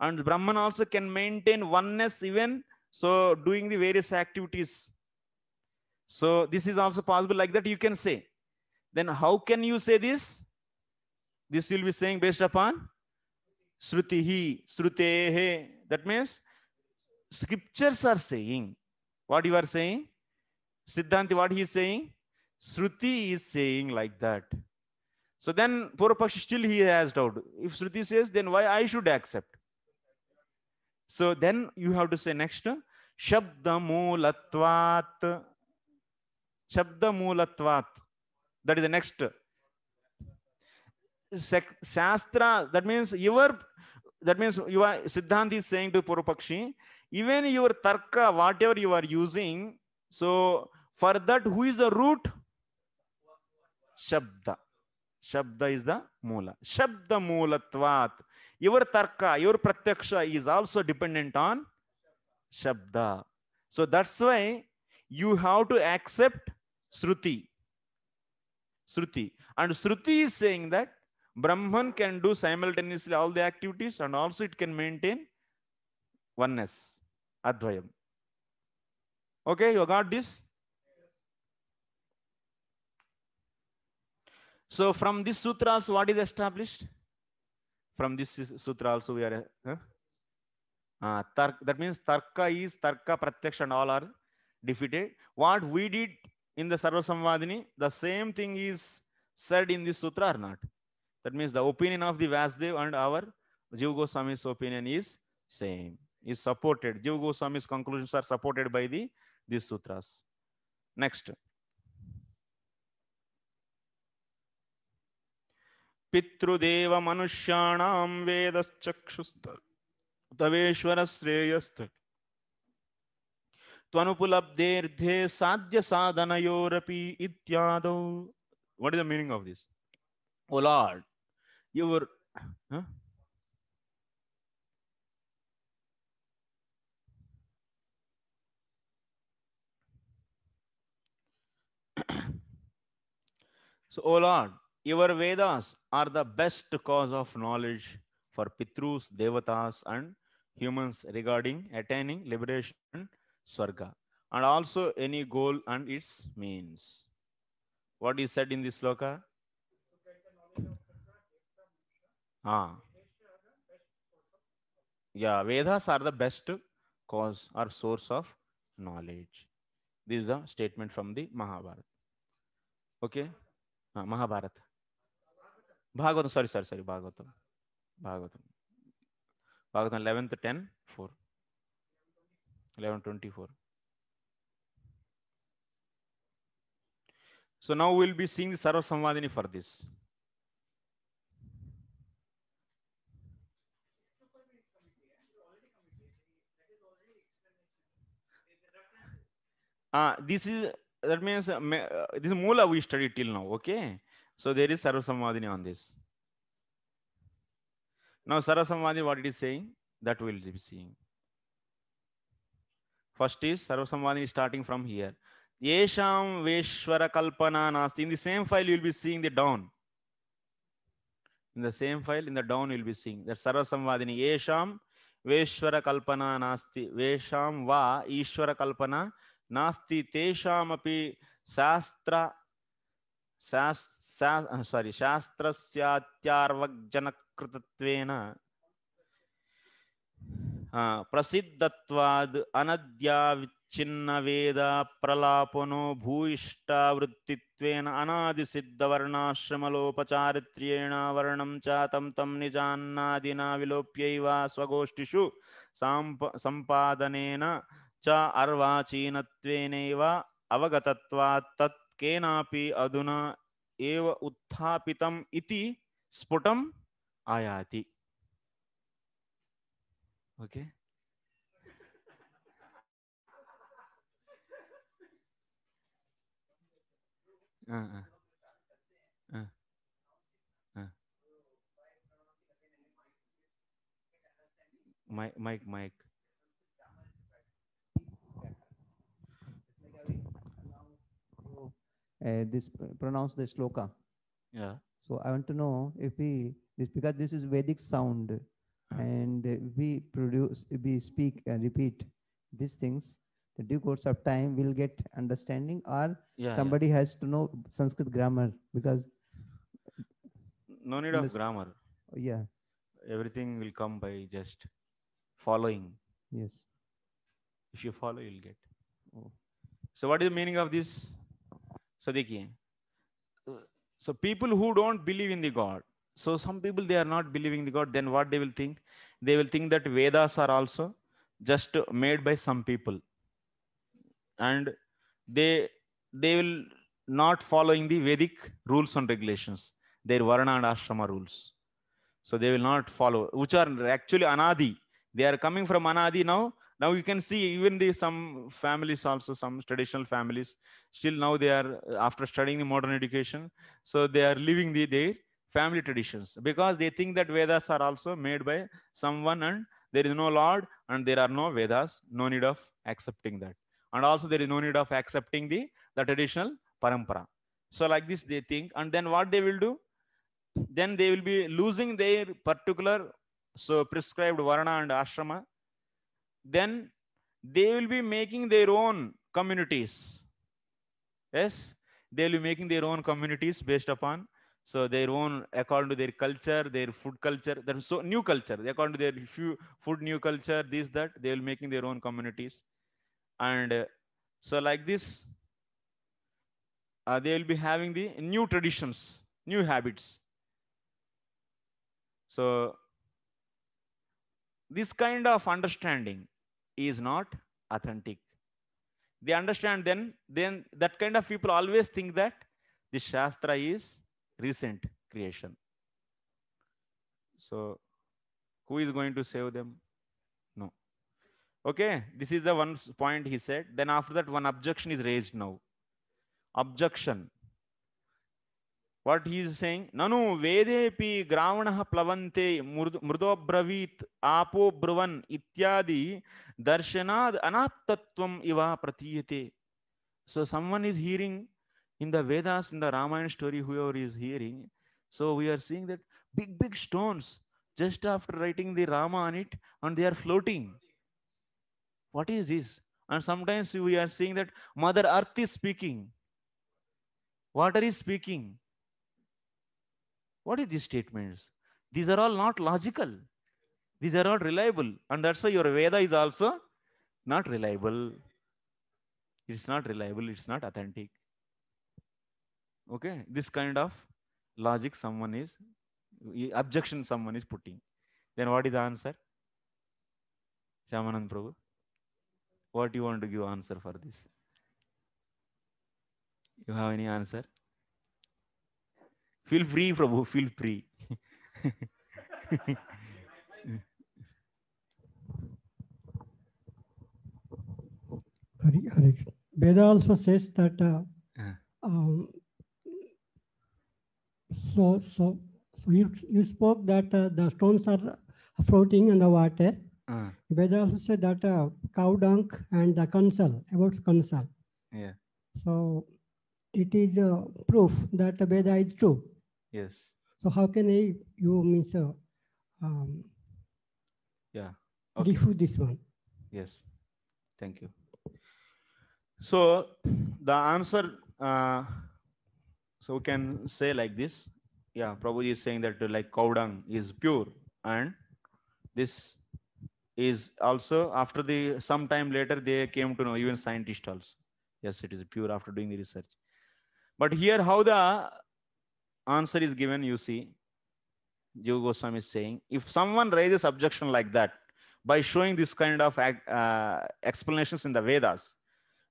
and Brahman also can maintain oneness even so doing the various activities. So this is also possible like that you can say. Then how can you say this? This will be saying based upon Sruti, Srutehe. That means scriptures are saying. What you are saying? Siddhanti, what he is saying? Sruti is saying like that. So then Purapakshi still he has doubt. If Sruti says, then why I should accept? So then you have to say next, Shabdamulatvat. Shabdamulatvat. That is the next Shastra, that means your, that means you are, Siddhant is saying to Purupakshi, even your Tarka, whatever you are using, so for that, who is the root? Shabda. Shabda is the Mula. Shabda Mulatvat. Your Tarka, your Pratyaksha is also dependent on Shabda. So that's why you have to accept Sruti. Sruti. And Sruti is saying that Brahman can do simultaneously all the activities and also it can maintain oneness, Advayam. Okay, you got this? So from this sutra also, what is established? From this sutra also, we are huh? uh, that means tarka is tarka pratyaksha and all are defeated. What we did in the Sarvasamvadini, the same thing is said in this sutra or not? That means the opinion of the Vasudev and our Jiva Goswami's opinion is same, is supported. Jiva Goswami's conclusions are supported by the these sutras. Next. पितृदेव मनुष्याणाम वेदश्चक्षुस्त तवेश्वर श्रेयस्त त्वनुपलब्धेर्धे साध्य साधनयोरपि इत्यादौ what is the meaning of this o lord your huh? so oh lord your vedas are the best cause of knowledge for pitrus devatas and humans regarding attaining liberation swarga and also any goal and its means what is said in this sloka యా Vedas are the best cause are source of knowledge this the statement from the Mahabharat okay Mahabharat Bhagavatam sorry sorry sorry Bhagavatam Bhagavatam Bhagavatam eleventh ten four eleven twenty four so now will be seeing Sarva Samvadini for this Ah, this is that means uh, uh this moola we studied till now okay so there is sarvasamadhini on this now sarvasamadhi what it is saying that we will be seeing first is sarvasamadhi starting from here yesham veshwara kalpana nasti in the same file you will be seeing the down in the same file in the down you will be seeing that sarvasamadhini yesham veshwara kalpana nasti vesham va ishwara kalpana నాస్తి తేషామపి శాస్త్ర sorry శాస్త్రస్యాత్యార్వజనకృతత్వేన ప్రసిద్ధత్వాద్ అనద్యా విచ్ఛిన్న వేద ప్రలాపనో భూయిష్టావృత్తిత్వేన అనాది సిద్ధవర్ణాశ్రమలోపచారిత్ర్యేణ వర్ణం చాతం తం నిజాన్నాదినా విలోప్యైవ స్వగోష్ఠిషు సాంప సంపాదనేన චා අර්වාචීනත්වේනේවා අවගතත්වාත් තත් කේනාපි අදුනා ඒව උත්ථාපිතම් ඉති ස්පොටම් ආයාති okay mike mike Uh, this pronounce the shloka. Yeah. So I want to know if we this because this is Vedic sound, uh-huh. and we produce we speak and repeat these things. The due course of time will get understanding, or yeah, somebody yeah. has to know Sanskrit grammar because no need of grammar. Yeah. Everything will come by just following. Yes. If you follow, you'll get. Oh. So, what is the meaning of this? so देखिए uh, so people who don't believe in the god so some people they are not believing the god then what they will think they will think that vedas are also just made by some people and they they will not following the vedic rules and regulations their varna and ashrama rules so they will not follow which are actually anadi they are coming from anadi now now you can see even the some families also some traditional families still now they are after studying the modern education so they are leaving the, their family traditions because they think that vedas are also made by someone and there is no lord and there are no vedas no need of accepting that and also there is no need of accepting the the traditional parampara so like this they think and then what they will do then they will be losing their particular so prescribed varna and ashrama then they will be making their own communities. Yes, they will be making their own communities based upon so their own according to their culture, their food culture, their so new culture. According to their few, food new culture, this that they will making their own communities, and uh, so like this, uh, they will be having the new traditions, new habits. So this kind of understanding is not authentic. They understand then, then that kind of people always think that the Shastra is recent creation. So who is going to save them? No. Okay, this is the one point he said. Then after that, one objection is raised now. Objection. What he saying ननु वेदे ग्रावण प्लवंते मृद मृदोब्रवीत आपो ब्रुवन इत्यादि दर्शना अनात्व इव प्रतीयते so someone is hearing in the Vedas in the Ramayan story whoever is hearing so we are seeing that big big stones just after writing the Rama on it and they are floating what is this and sometimes we are seeing that mother earth is speaking water is speaking What are these statements? These are all not logical. These are not reliable. And that's why your Veda is also not reliable. It's not reliable. It's not authentic. Okay. This kind of logic someone is, objection someone is putting. Then what is the answer? Shamanand Prabhu. What do you want to give answer for this? You have any answer? Feel free, Prabhu, feel free. Hari, Hari. Veda also says that uh, uh. Um, so so so you you spoke that uh, the stones are floating in the water. Uh. Veda also said that uh, cow dung and the council about council. Yeah. So it is uh, proof that the Veda is true. Yes. So how can I, you mean, uh, um, yeah, okay. refute this one? Yes, thank you. So the answer, uh, so we can say like this. Yeah, Prabhuji is saying that like cow dung is pure and this is also after the some time later they came to know even scientists also yes it is pure after doing the research but here how the answer is given, you see, Jiva Goswami is saying, if someone raises objection like that by showing this kind of uh, explanations in the Vedas,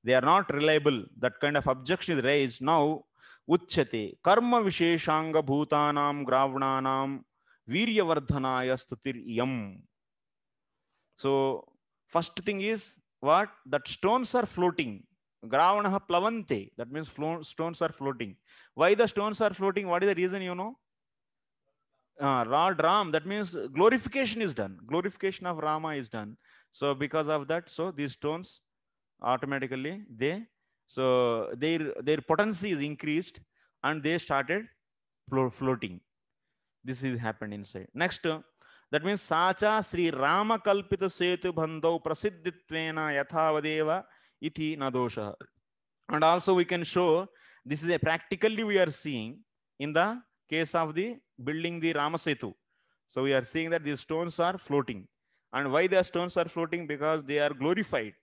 they are not reliable. That kind of objection is raised. Now, Uchchate, karma visheshanga bhutanam gravnanam viryavardhanaya stutir yam. So, first thing is what? That stones are floating. Gravana plavante. That means stones are floating. Why the stones are floating? What is the reason you know? Uh, Lord Ram, that means glorification is done. Glorification of Rama is done. So because of that, so these stones automatically they so their their potency is increased and they started floating. This is happened inside. Next, that means Sacha Sri Rama Kalpita Setu Bandhav Prasiddhitvena Yathavadeva iti na dosha And also we can show this is a practically we are seeing in the case of the building the Ramasetu. So we are seeing that these stones are floating. And why the stones are floating? Because they are glorified.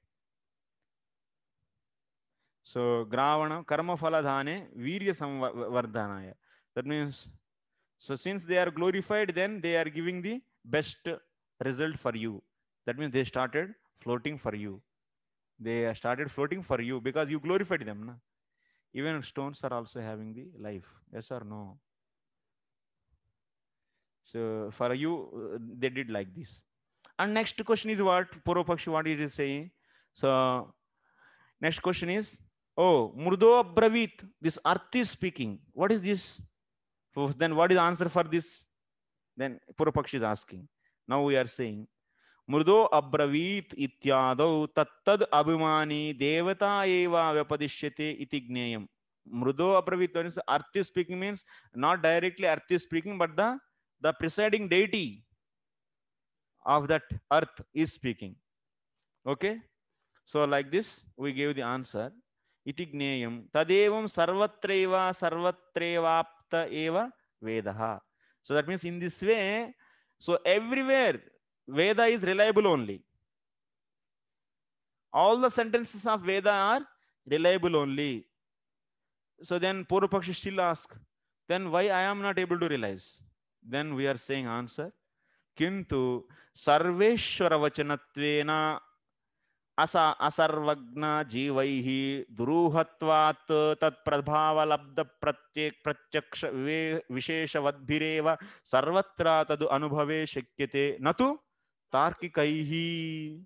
So Gravana Karma phala dhane Virya Samvardhanaya. That means, so since they are glorified, then they are giving the best result for you. That means they started floating for you. they started floating for you because you glorified them. Na? Even stones are also having the life. Yes or no? So for you, uh, they did like this. And next question is what Puropakshi, what it is saying. So next question is, oh, Murdo Bravit, this earth is speaking. What is this? Then what is answer for this? Then Puropakshi is asking. Now we are saying, मृदो अब्रवीत इत्यादौ तत्तद अभिमानी देवता एव व्यपदिश्यते इति ज्ञेयम मृदो अब्रवीत means earth is speaking means not directly earth is speaking but the the presiding deity of that earth is speaking okay so like this we gave the answer इति ज्ञेयं तदेवं सर्वत्रैव सर्वत्रैवाप्त एव वेदः so that means in this way so everywhere Veda is reliable only. All the sentences of Veda are reliable only. So then Purupaksha still asks, then why I am not able to realize? Then we are saying answer. Kintu Sarveshwara Vachanatvena Asa Asarvagna Jivaihi duruhatvat Tat Prabhava Labda Pratyek Pratyaksha Visheshavadbhireva Sarvatra Tadu Anubhave Shakyate Natu? Tarkikaihi.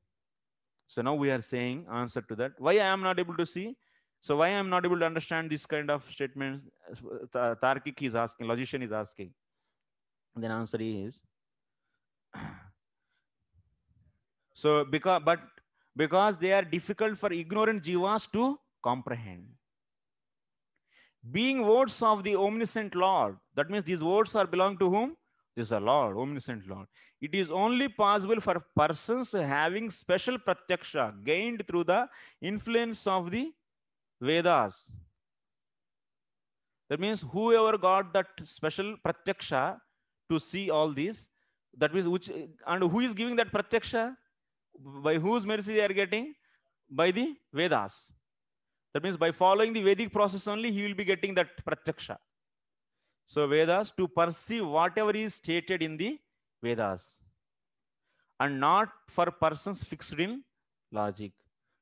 So now we are saying answer to that. Why I am not able to see? So why I am not able to understand this kind of statements? Tarkik is asking, logician is asking. Then answer is. So because, but because they are difficult for ignorant jivas to comprehend. Being words of the omniscient Lord, that means these words are belong to whom? This is a Lord, omniscient Lord. It is only possible for persons having special pratyaksha gained through the influence of the Vedas. That means whoever got that special pratyaksha to see all these, that means which and who is giving that pratyaksha? By whose mercy they are getting? By the Vedas. That means by following the Vedic process only, he will be getting that pratyaksha. So Vedas to perceive whatever is stated in the Vedas and not for persons fixed in logic.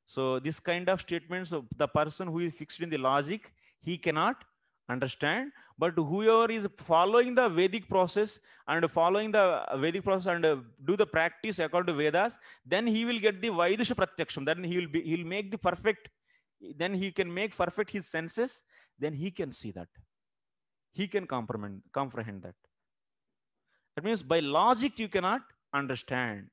So this kind of statements of the person who is fixed in the logic, he cannot understand. But whoever is following the Vedic process and following the Vedic process and do the practice according to Vedas, then he will get the Vaidisha Pratyaksham. Then he will be, he'll make the perfect, then he can make perfect his senses, then he can see that he can comprehend, comprehend that. That means by logic you cannot understand.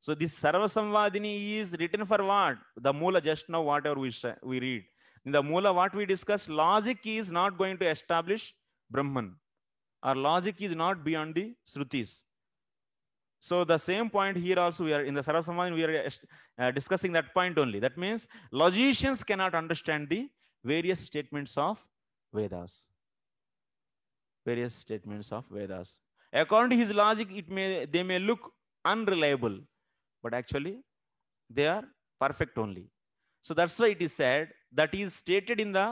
So this Sarvasamvadini is written for what? The Mula just now whatever we, we read. In the Mula what we discuss, logic is not going to establish Brahman. Our logic is not beyond the Srutis. So the same point here also we are in the Sarvasamvadini we are uh, uh discussing that point only. That means logicians cannot understand the various statements of Vedas. various statements of Vedas. According to his logic, it may they may look unreliable, but actually they are perfect only. So that's why it is said that is stated in the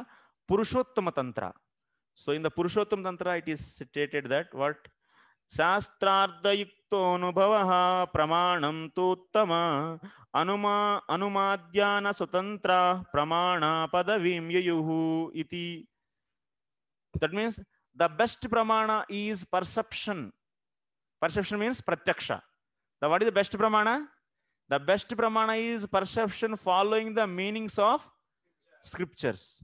Purushottama Tantra. So in the Purushottama Tantra, it is stated that what शास्त्रार्थयुक्तोऽनुभवः प्रमाणं तोत्तम अनुमा अनुमाद्यानस्वतन्त्राः प्रमाणपदवीं ययुः इति that means the best pramana is perception. Perception means pratyaksha. The what is the best pramana? The best pramana is perception following the meanings of scriptures.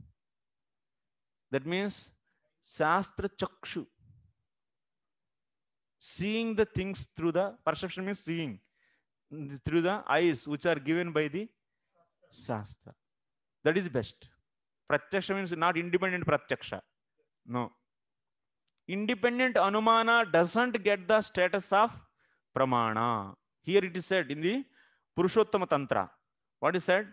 That means Shastra Chakshu. Seeing the things through the perception means seeing through the eyes which are given by the Shastra. That is best. Pratyaksha means not independent pratyaksha. No. independent anumana doesn't get the status of pramana. Here it is said in the Purushottama Tantra. What is said?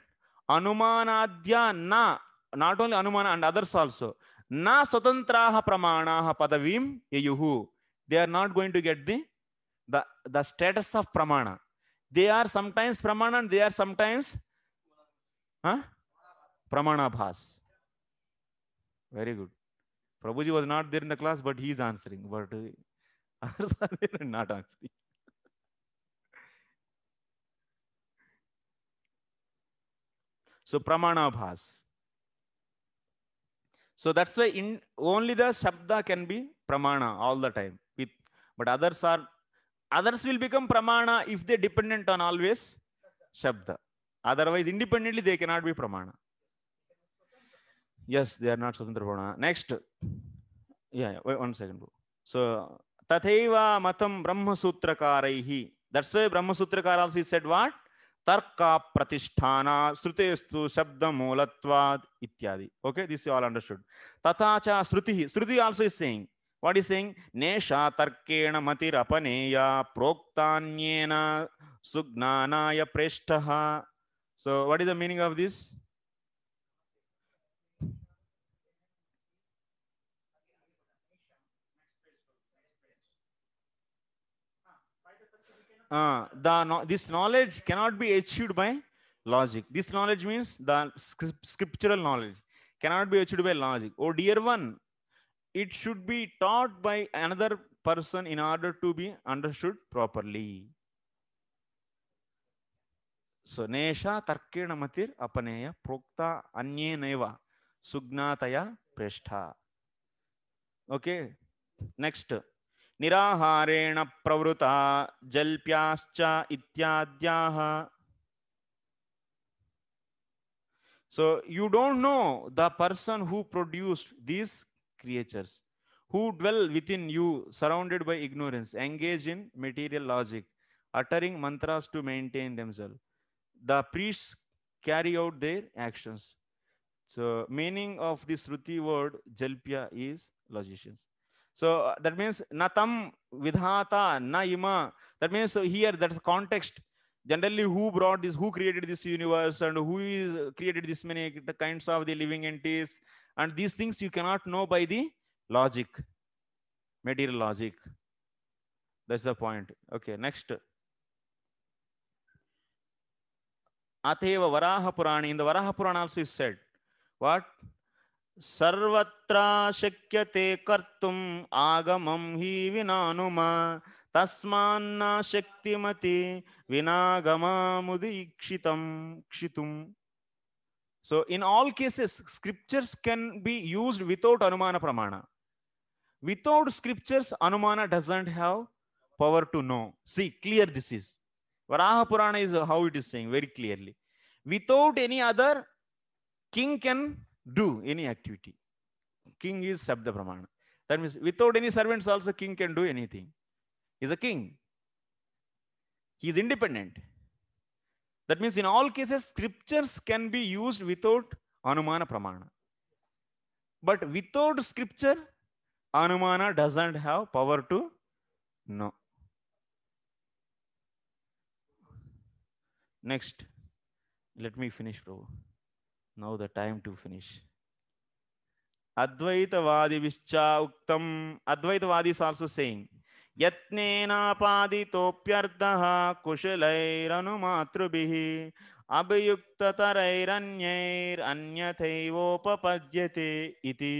Anumanadya na, not only anumana and others also. Na swatantraha pramanaha padavim yayuhu. They are not going to get the, the, the status of pramana. They are sometimes pramana and they are sometimes huh? pramana bhas. Very good. Prabhuji was not there in the class, but he is answering. But others are there and not answering. So pramana bhas So that's why in only the Shabda can be Pramana all the time. With but others are others will become Pramana if they dependent on always Shabda. Otherwise, independently they cannot be Pramana. yes they are not swatantra pravana next yeah, yeah wait one second bro so tathaiva matam brahma sutrakaraihi that's why brahma sutrakar also he said what తర్క ప్రతిష్టాన శృతేస్తు శబ్ద మూలత్వాద్ ఇత్యాది okay this all understood తథాచ shruti shruti also is saying what is saying నేషా తర్కేణ మతిరపనేయ ప్రోక్తాన్యేన సుజ్ఞానాయ ప్రేష్ట so what is the meaning of this the no, this knowledge cannot be achieved by logic. This knowledge means the scriptural knowledge cannot be achieved by logic. Oh dear one, it should be taught by another person in order to be understood properly. So Nesha Tarkena Matir Apaneya Prokta Anyeneva Sugnataya Prestha. Okay, next. निराहारेण प्रवृता जल्प्याश्च इत्याद्याः so you don't know the person who produced these creatures who dwell with in you surrounded by ignorance engage in material logic uttering mantras to maintain themselves the priest carry out their actions so meaning of this shruti word जल्पिया is logicians So that means natam vidhata na ima. That means so here that's context. Generally, who brought this? Who created this universe? And who is created this many kinds of the living entities? And these things you cannot know by the logic, material logic. That's the point. Okay, next. Ateva Varaha Purana. In the Varaha Purana also is said, what సర్వత్రా శక్యతే కర్తుం ఆగమం హి వినానుమా తస్మాన్నా శక్తిమతి వినాగమాముదీక్షితం క్షితుం so in all cases scriptures can be used without anuman praman without scriptures anuman doesn't have power to no see clear this is Varaha Purana is how it is saying very clearly without any other king can do any activity. King is Sabda Pramana. That means without any servants also king can do anything. He's a king. He is independent. That means in all cases scriptures can be used without Anumana Pramana. But without scripture, Anumana doesn't have power to know. Next, let me finish, Prabhu. now the time to finish advaitavadi vischa uktam advaitavadi is also saying यत्नेनापादितोऽप्यर्थः कुशलैरनुमातृभिः अभियुक्ततरैरन्यैरन्यथैवोपपद्यते इति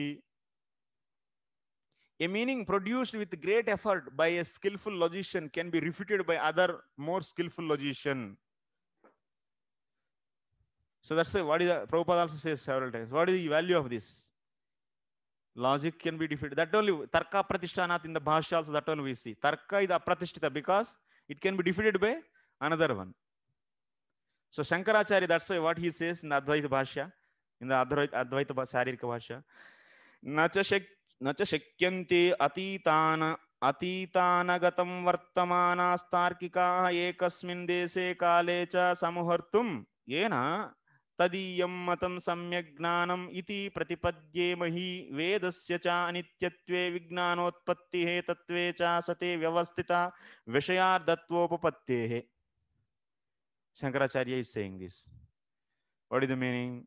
A meaning produced with great effort by a skillful logician can be refuted by other more skillful logician. So that's why what is the, Prabhupada also says several times. What is the value of this? Logic can be defeated. That only Tarka Pratishthanat in the Bhasha also that only we see. Tarka is apratishtita because it can be defeated by another one. So Shankaracharya, that's why what he says in the Advaita Bhasha, in the Advaita, Advaita Saririka Bhasha, न च शक्यन्ते अतीतान अतीतानगतं वर्तमानास्तार्किकाः एकस्मिन् देशे काले च समुहर्तुं येन तदीय मत सम्य ज्ञानमी प्रतिप्ये मही वेद से चाव विज्ञानोत्पत्ति तत्व चा सते व्यवस्थिता विषयादत्वोपत्ते Shankaracharya is saying this what is the meaning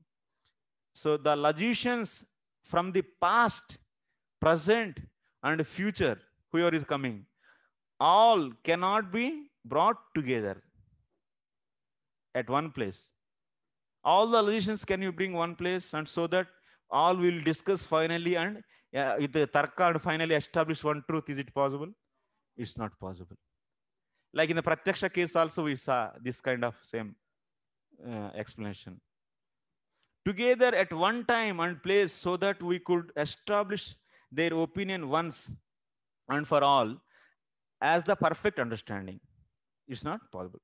so the logicians from the past present and future whoever is coming all can not be brought together at one place all the religions, can you bring one place and so that all will discuss finally and uh, with the tarka and finally establish one truth is it possible it's not possible like in the pratyaksha case also we saw this kind of same uh, explanation together at one time and place so that we could establish their opinion once and for all as the perfect understanding it's not possible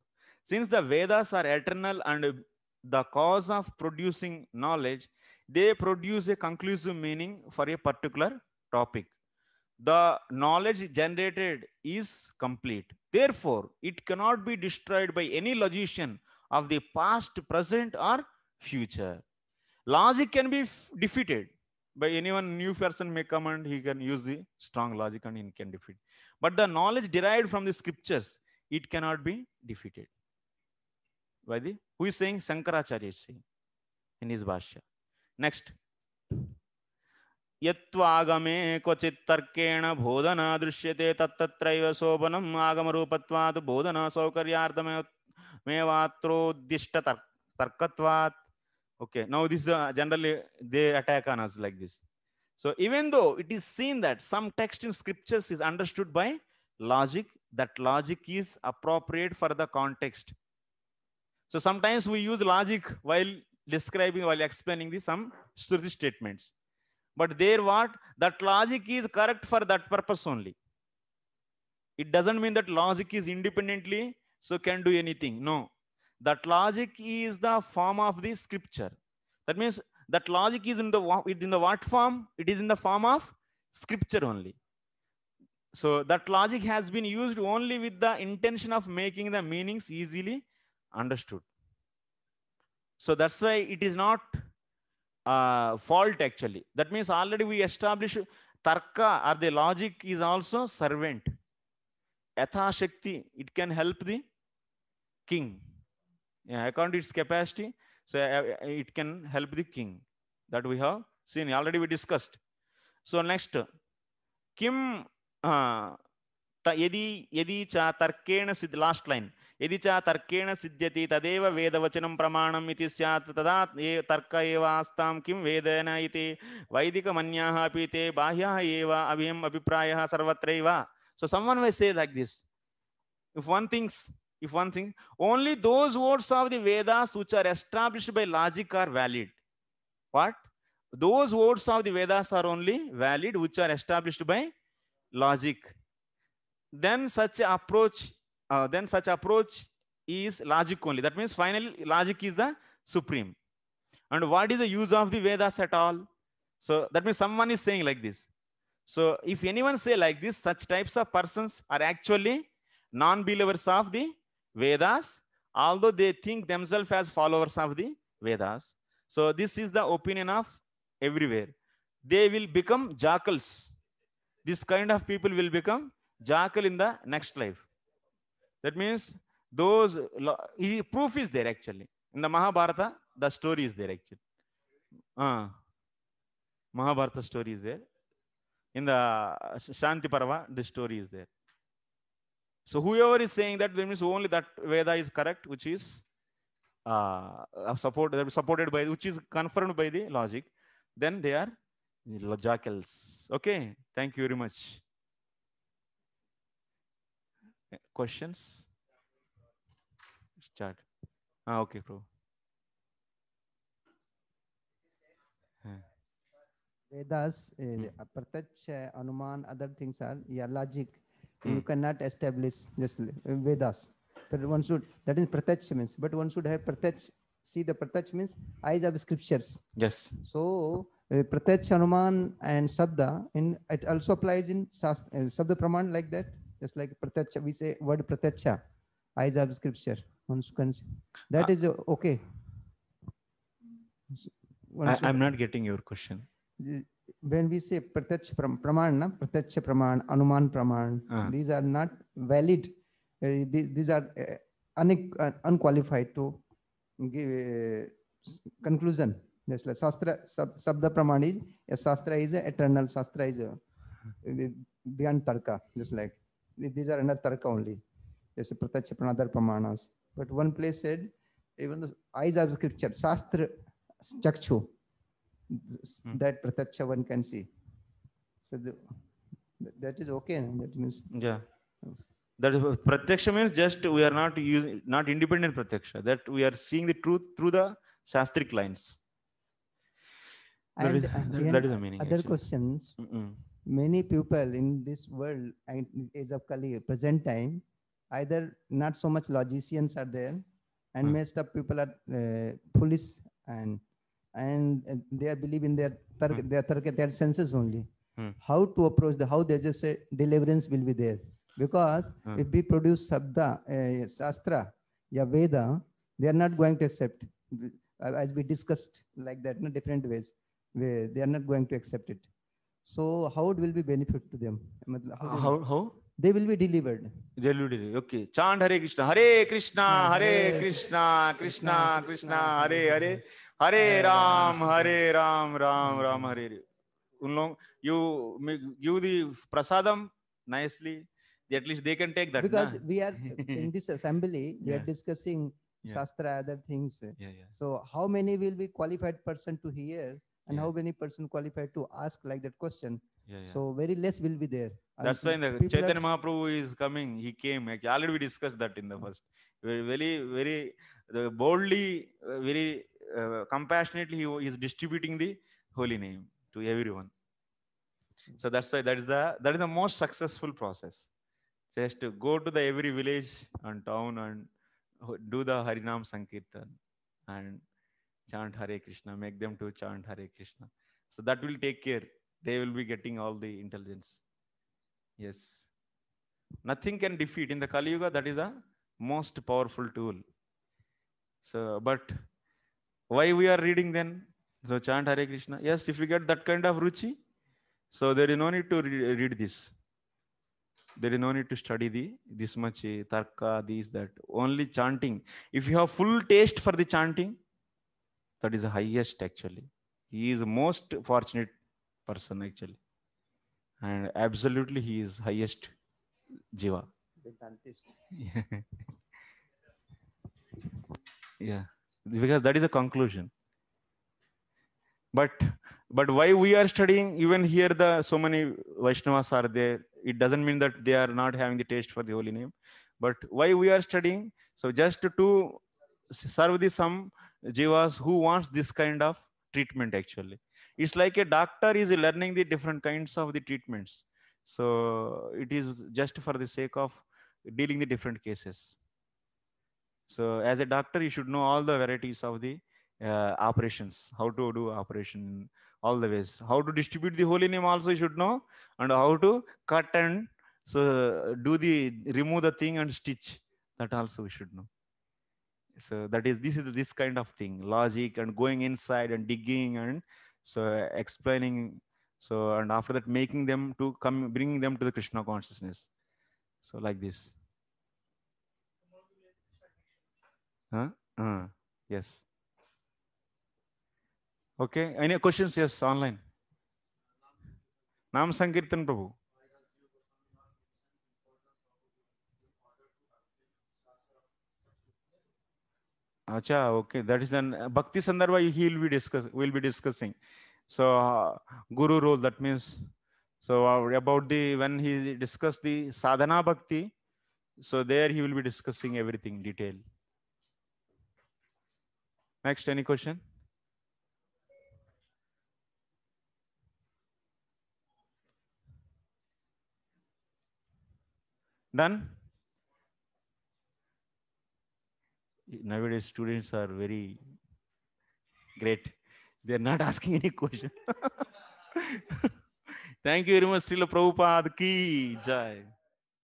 since the vedas are eternal and the cause of producing knowledge, they produce a conclusive meaning for a particular topic. The knowledge generated is complete. Therefore, it cannot be destroyed by any logician of the past, present, or future. Logic can be defeated by anyone new person may come and he can use the strong logic and he can defeat. But the knowledge derived from the scriptures, it cannot be defeated. by the who is saying Shankaracharya is saying in his Bhashya. Next. ಯತ್ವಾಗಮೇ ಕ್ವಚಿತ್ ತರ್ಕೇಣ ದೃಶ್ಯತೆ ತತ್ತತ್ರೈವ ಮೇವಾತ್ರೋದ್ದಿಷ್ಟ ತರ್ಕತ್ವಾತ್ okay now this generally they attack on us like this so even though it is seen that some text in scriptures is understood by logic that logic is appropriate for the context So sometimes we use logic while describing, while explaining the some Shruti statements. But there what? That logic is correct for that purpose only. It doesn't mean that logic is independently, so can do anything. No. That logic is the form of the scripture. That means that logic is in the, in the what form? It is in the form of scripture only. So that logic has been used only with the intention of making the meanings easily understood so that's why it is not uh, fault actually that means already we establish tarka or the logic is also servant yatha shakti it can help the king yeah, according to its capacity so it can help the king that we have seen already we discussed so next kim uh, यदि यदि च तर्केण सिद्ध last line यदि च तर्केण सिद्ध्यति तदेव वेदवचनं प्रमाणम् इति स्यात् तदा ये तर्क एव आस्तां किं वेदेन इति वैदिकमन्याः अपि ते बाह्याः एव अभिम् अभिप्रायः सर्वत्रैव सो someone way say like this if one things if one thing only those words of the Vedas which are established by logic are valid what those words of the vedas are only valid which are established by logic then such approach Uh, then such approach is logic only. That means finally logic is the supreme. And what is the use of the Vedas at all? So that means someone is saying like this. So if anyone say like this, such types of persons are actually non-believers of the Vedas, although they think themselves as followers of the Vedas. So this is the opinion of everywhere. They will become jackals. This kind of people will become jackal in the next life. That means those proof is there actually. In the Mahabharata, the story is there actually. Uh, Mahabharata story is there. In the uh, Shanti Parva, the story is there. So whoever is saying that, that means only that Veda is correct, which is uh, uh supported by, which is confirmed by the logic, then they are jackals. Okay, thank you very much. questions? Start. Ah, okay, bro. Vedas, uh, Pratyach, Anuman, other things are yeah, logic. hmm. You cannot establish just Vedas. But one should, that is Pratyach means, but one should have Pratyach. See, the Pratyach means eyes of scriptures. Yes. So, uh, Pratyach, Anuman, and Sabda, in, it also applies in Shast, uh, Sabda Praman like that. just like pratyaksha we say word pratyaksha eyes of scripture that uh, is uh, okay I, am not getting your question when we say pratyach praman na pratyach praman anuman praman uh-huh. these are not valid uh, these, these, are uh, un- uh, unqualified to give uh, conclusion just like shastra sab- sabda praman is a shastra is a eternal shastra is a, uh-huh. beyond tarka just like these are under Tarka only. There's a Pratyach and other Pramanas. But one place said, even the eyes of scripture, Shastra Chakshu, hmm. that Pratyach one can see. So the, that is okay. That means. Yeah. That is pratyaksha means just we are not using not independent pratyaksha. That we are seeing the truth through the shastric lines. That is, that, that is the meaning. Other actually. questions. Mm many people in this world is of Kali, present time, either not so much logicians are there, and mm. messed up people are uh, foolish and and they are believe in their mm. their their senses only. Mm. How to approach the how they just say deliverance will be there because hmm. if we produce sabda, uh, shastra, ya veda, they are not going to accept as we discussed like that in different ways. They are not going to accept it. So how it will be benefit to them? मतलब how, how how they will be delivered. They will be delivered. Okay. Chant Hare Krishna, Hare Krishna, Hare Krishna, Krishna Krishna, Hare Hare, Hare Ram, Hare Ram, Ram Ram Hare. un log you give the prasadam nicely. At least they can take that. Because na? we are in this assembly, we yeah. are discussing yeah. shastra, other things. Yeah, yeah. So how many will be qualified person to hear? yeah. and yeah. how many person qualified to ask like that question yeah, yeah. so very less will be there and that's why the chaitanya are... mahaprabhu is coming he came like, already we discussed that in the hmm. first very very, very boldly uh, very uh, compassionately he, he is distributing the holy name to everyone hmm. so that's why that is the that is the most successful process just to go to the every village and town and do the harinam sankirtan and chant Hare Krishna, make them to chant Hare Krishna. So that will take care. They will be getting all the intelligence. Yes. Nothing can defeat in the Kali Yuga. That is the most powerful tool. So, but why we are reading then? So chant Hare Krishna. Yes, if we get that kind of ruchi, so there is no need to re read this. There is no need to study the this much eh, tarka, this, that. Only chanting. If you have full taste for the chanting, that is highest actually he is most fortunate person actually and absolutely he is highest jiva yeah because that is the conclusion but but why we are studying even here the so many vaishnavas are there it doesn't mean that they are not having the taste for the holy name but why we are studying so just to serve the some jivas who wants this kind of treatment actually. It's like a doctor is learning the different kinds of the treatments. So it is just for the sake of dealing the different cases. So as a doctor, you should know all the varieties of the uh, operations, how to do operation, all the ways, how to distribute the holy name also you should know, and how to cut and so do the remove the thing and stitch that also we should know so that is this is this kind of thing logic and going inside and digging and so explaining so and after that making them to come bringing them to the krishna consciousness so like this huh? Uh, yes okay any questions yes online nam sankirtan prabhu Acha, okay, that is an bhakti sandarbha. will be discuss. will be discussing. So uh, guru role. That means so uh, about the when he discuss the sadhana bhakti. So there he will be discussing everything detail. Next, any question? Done. nowadays students are very great. They are not asking any question. Thank you very much, Srila Prabhupada ki jai.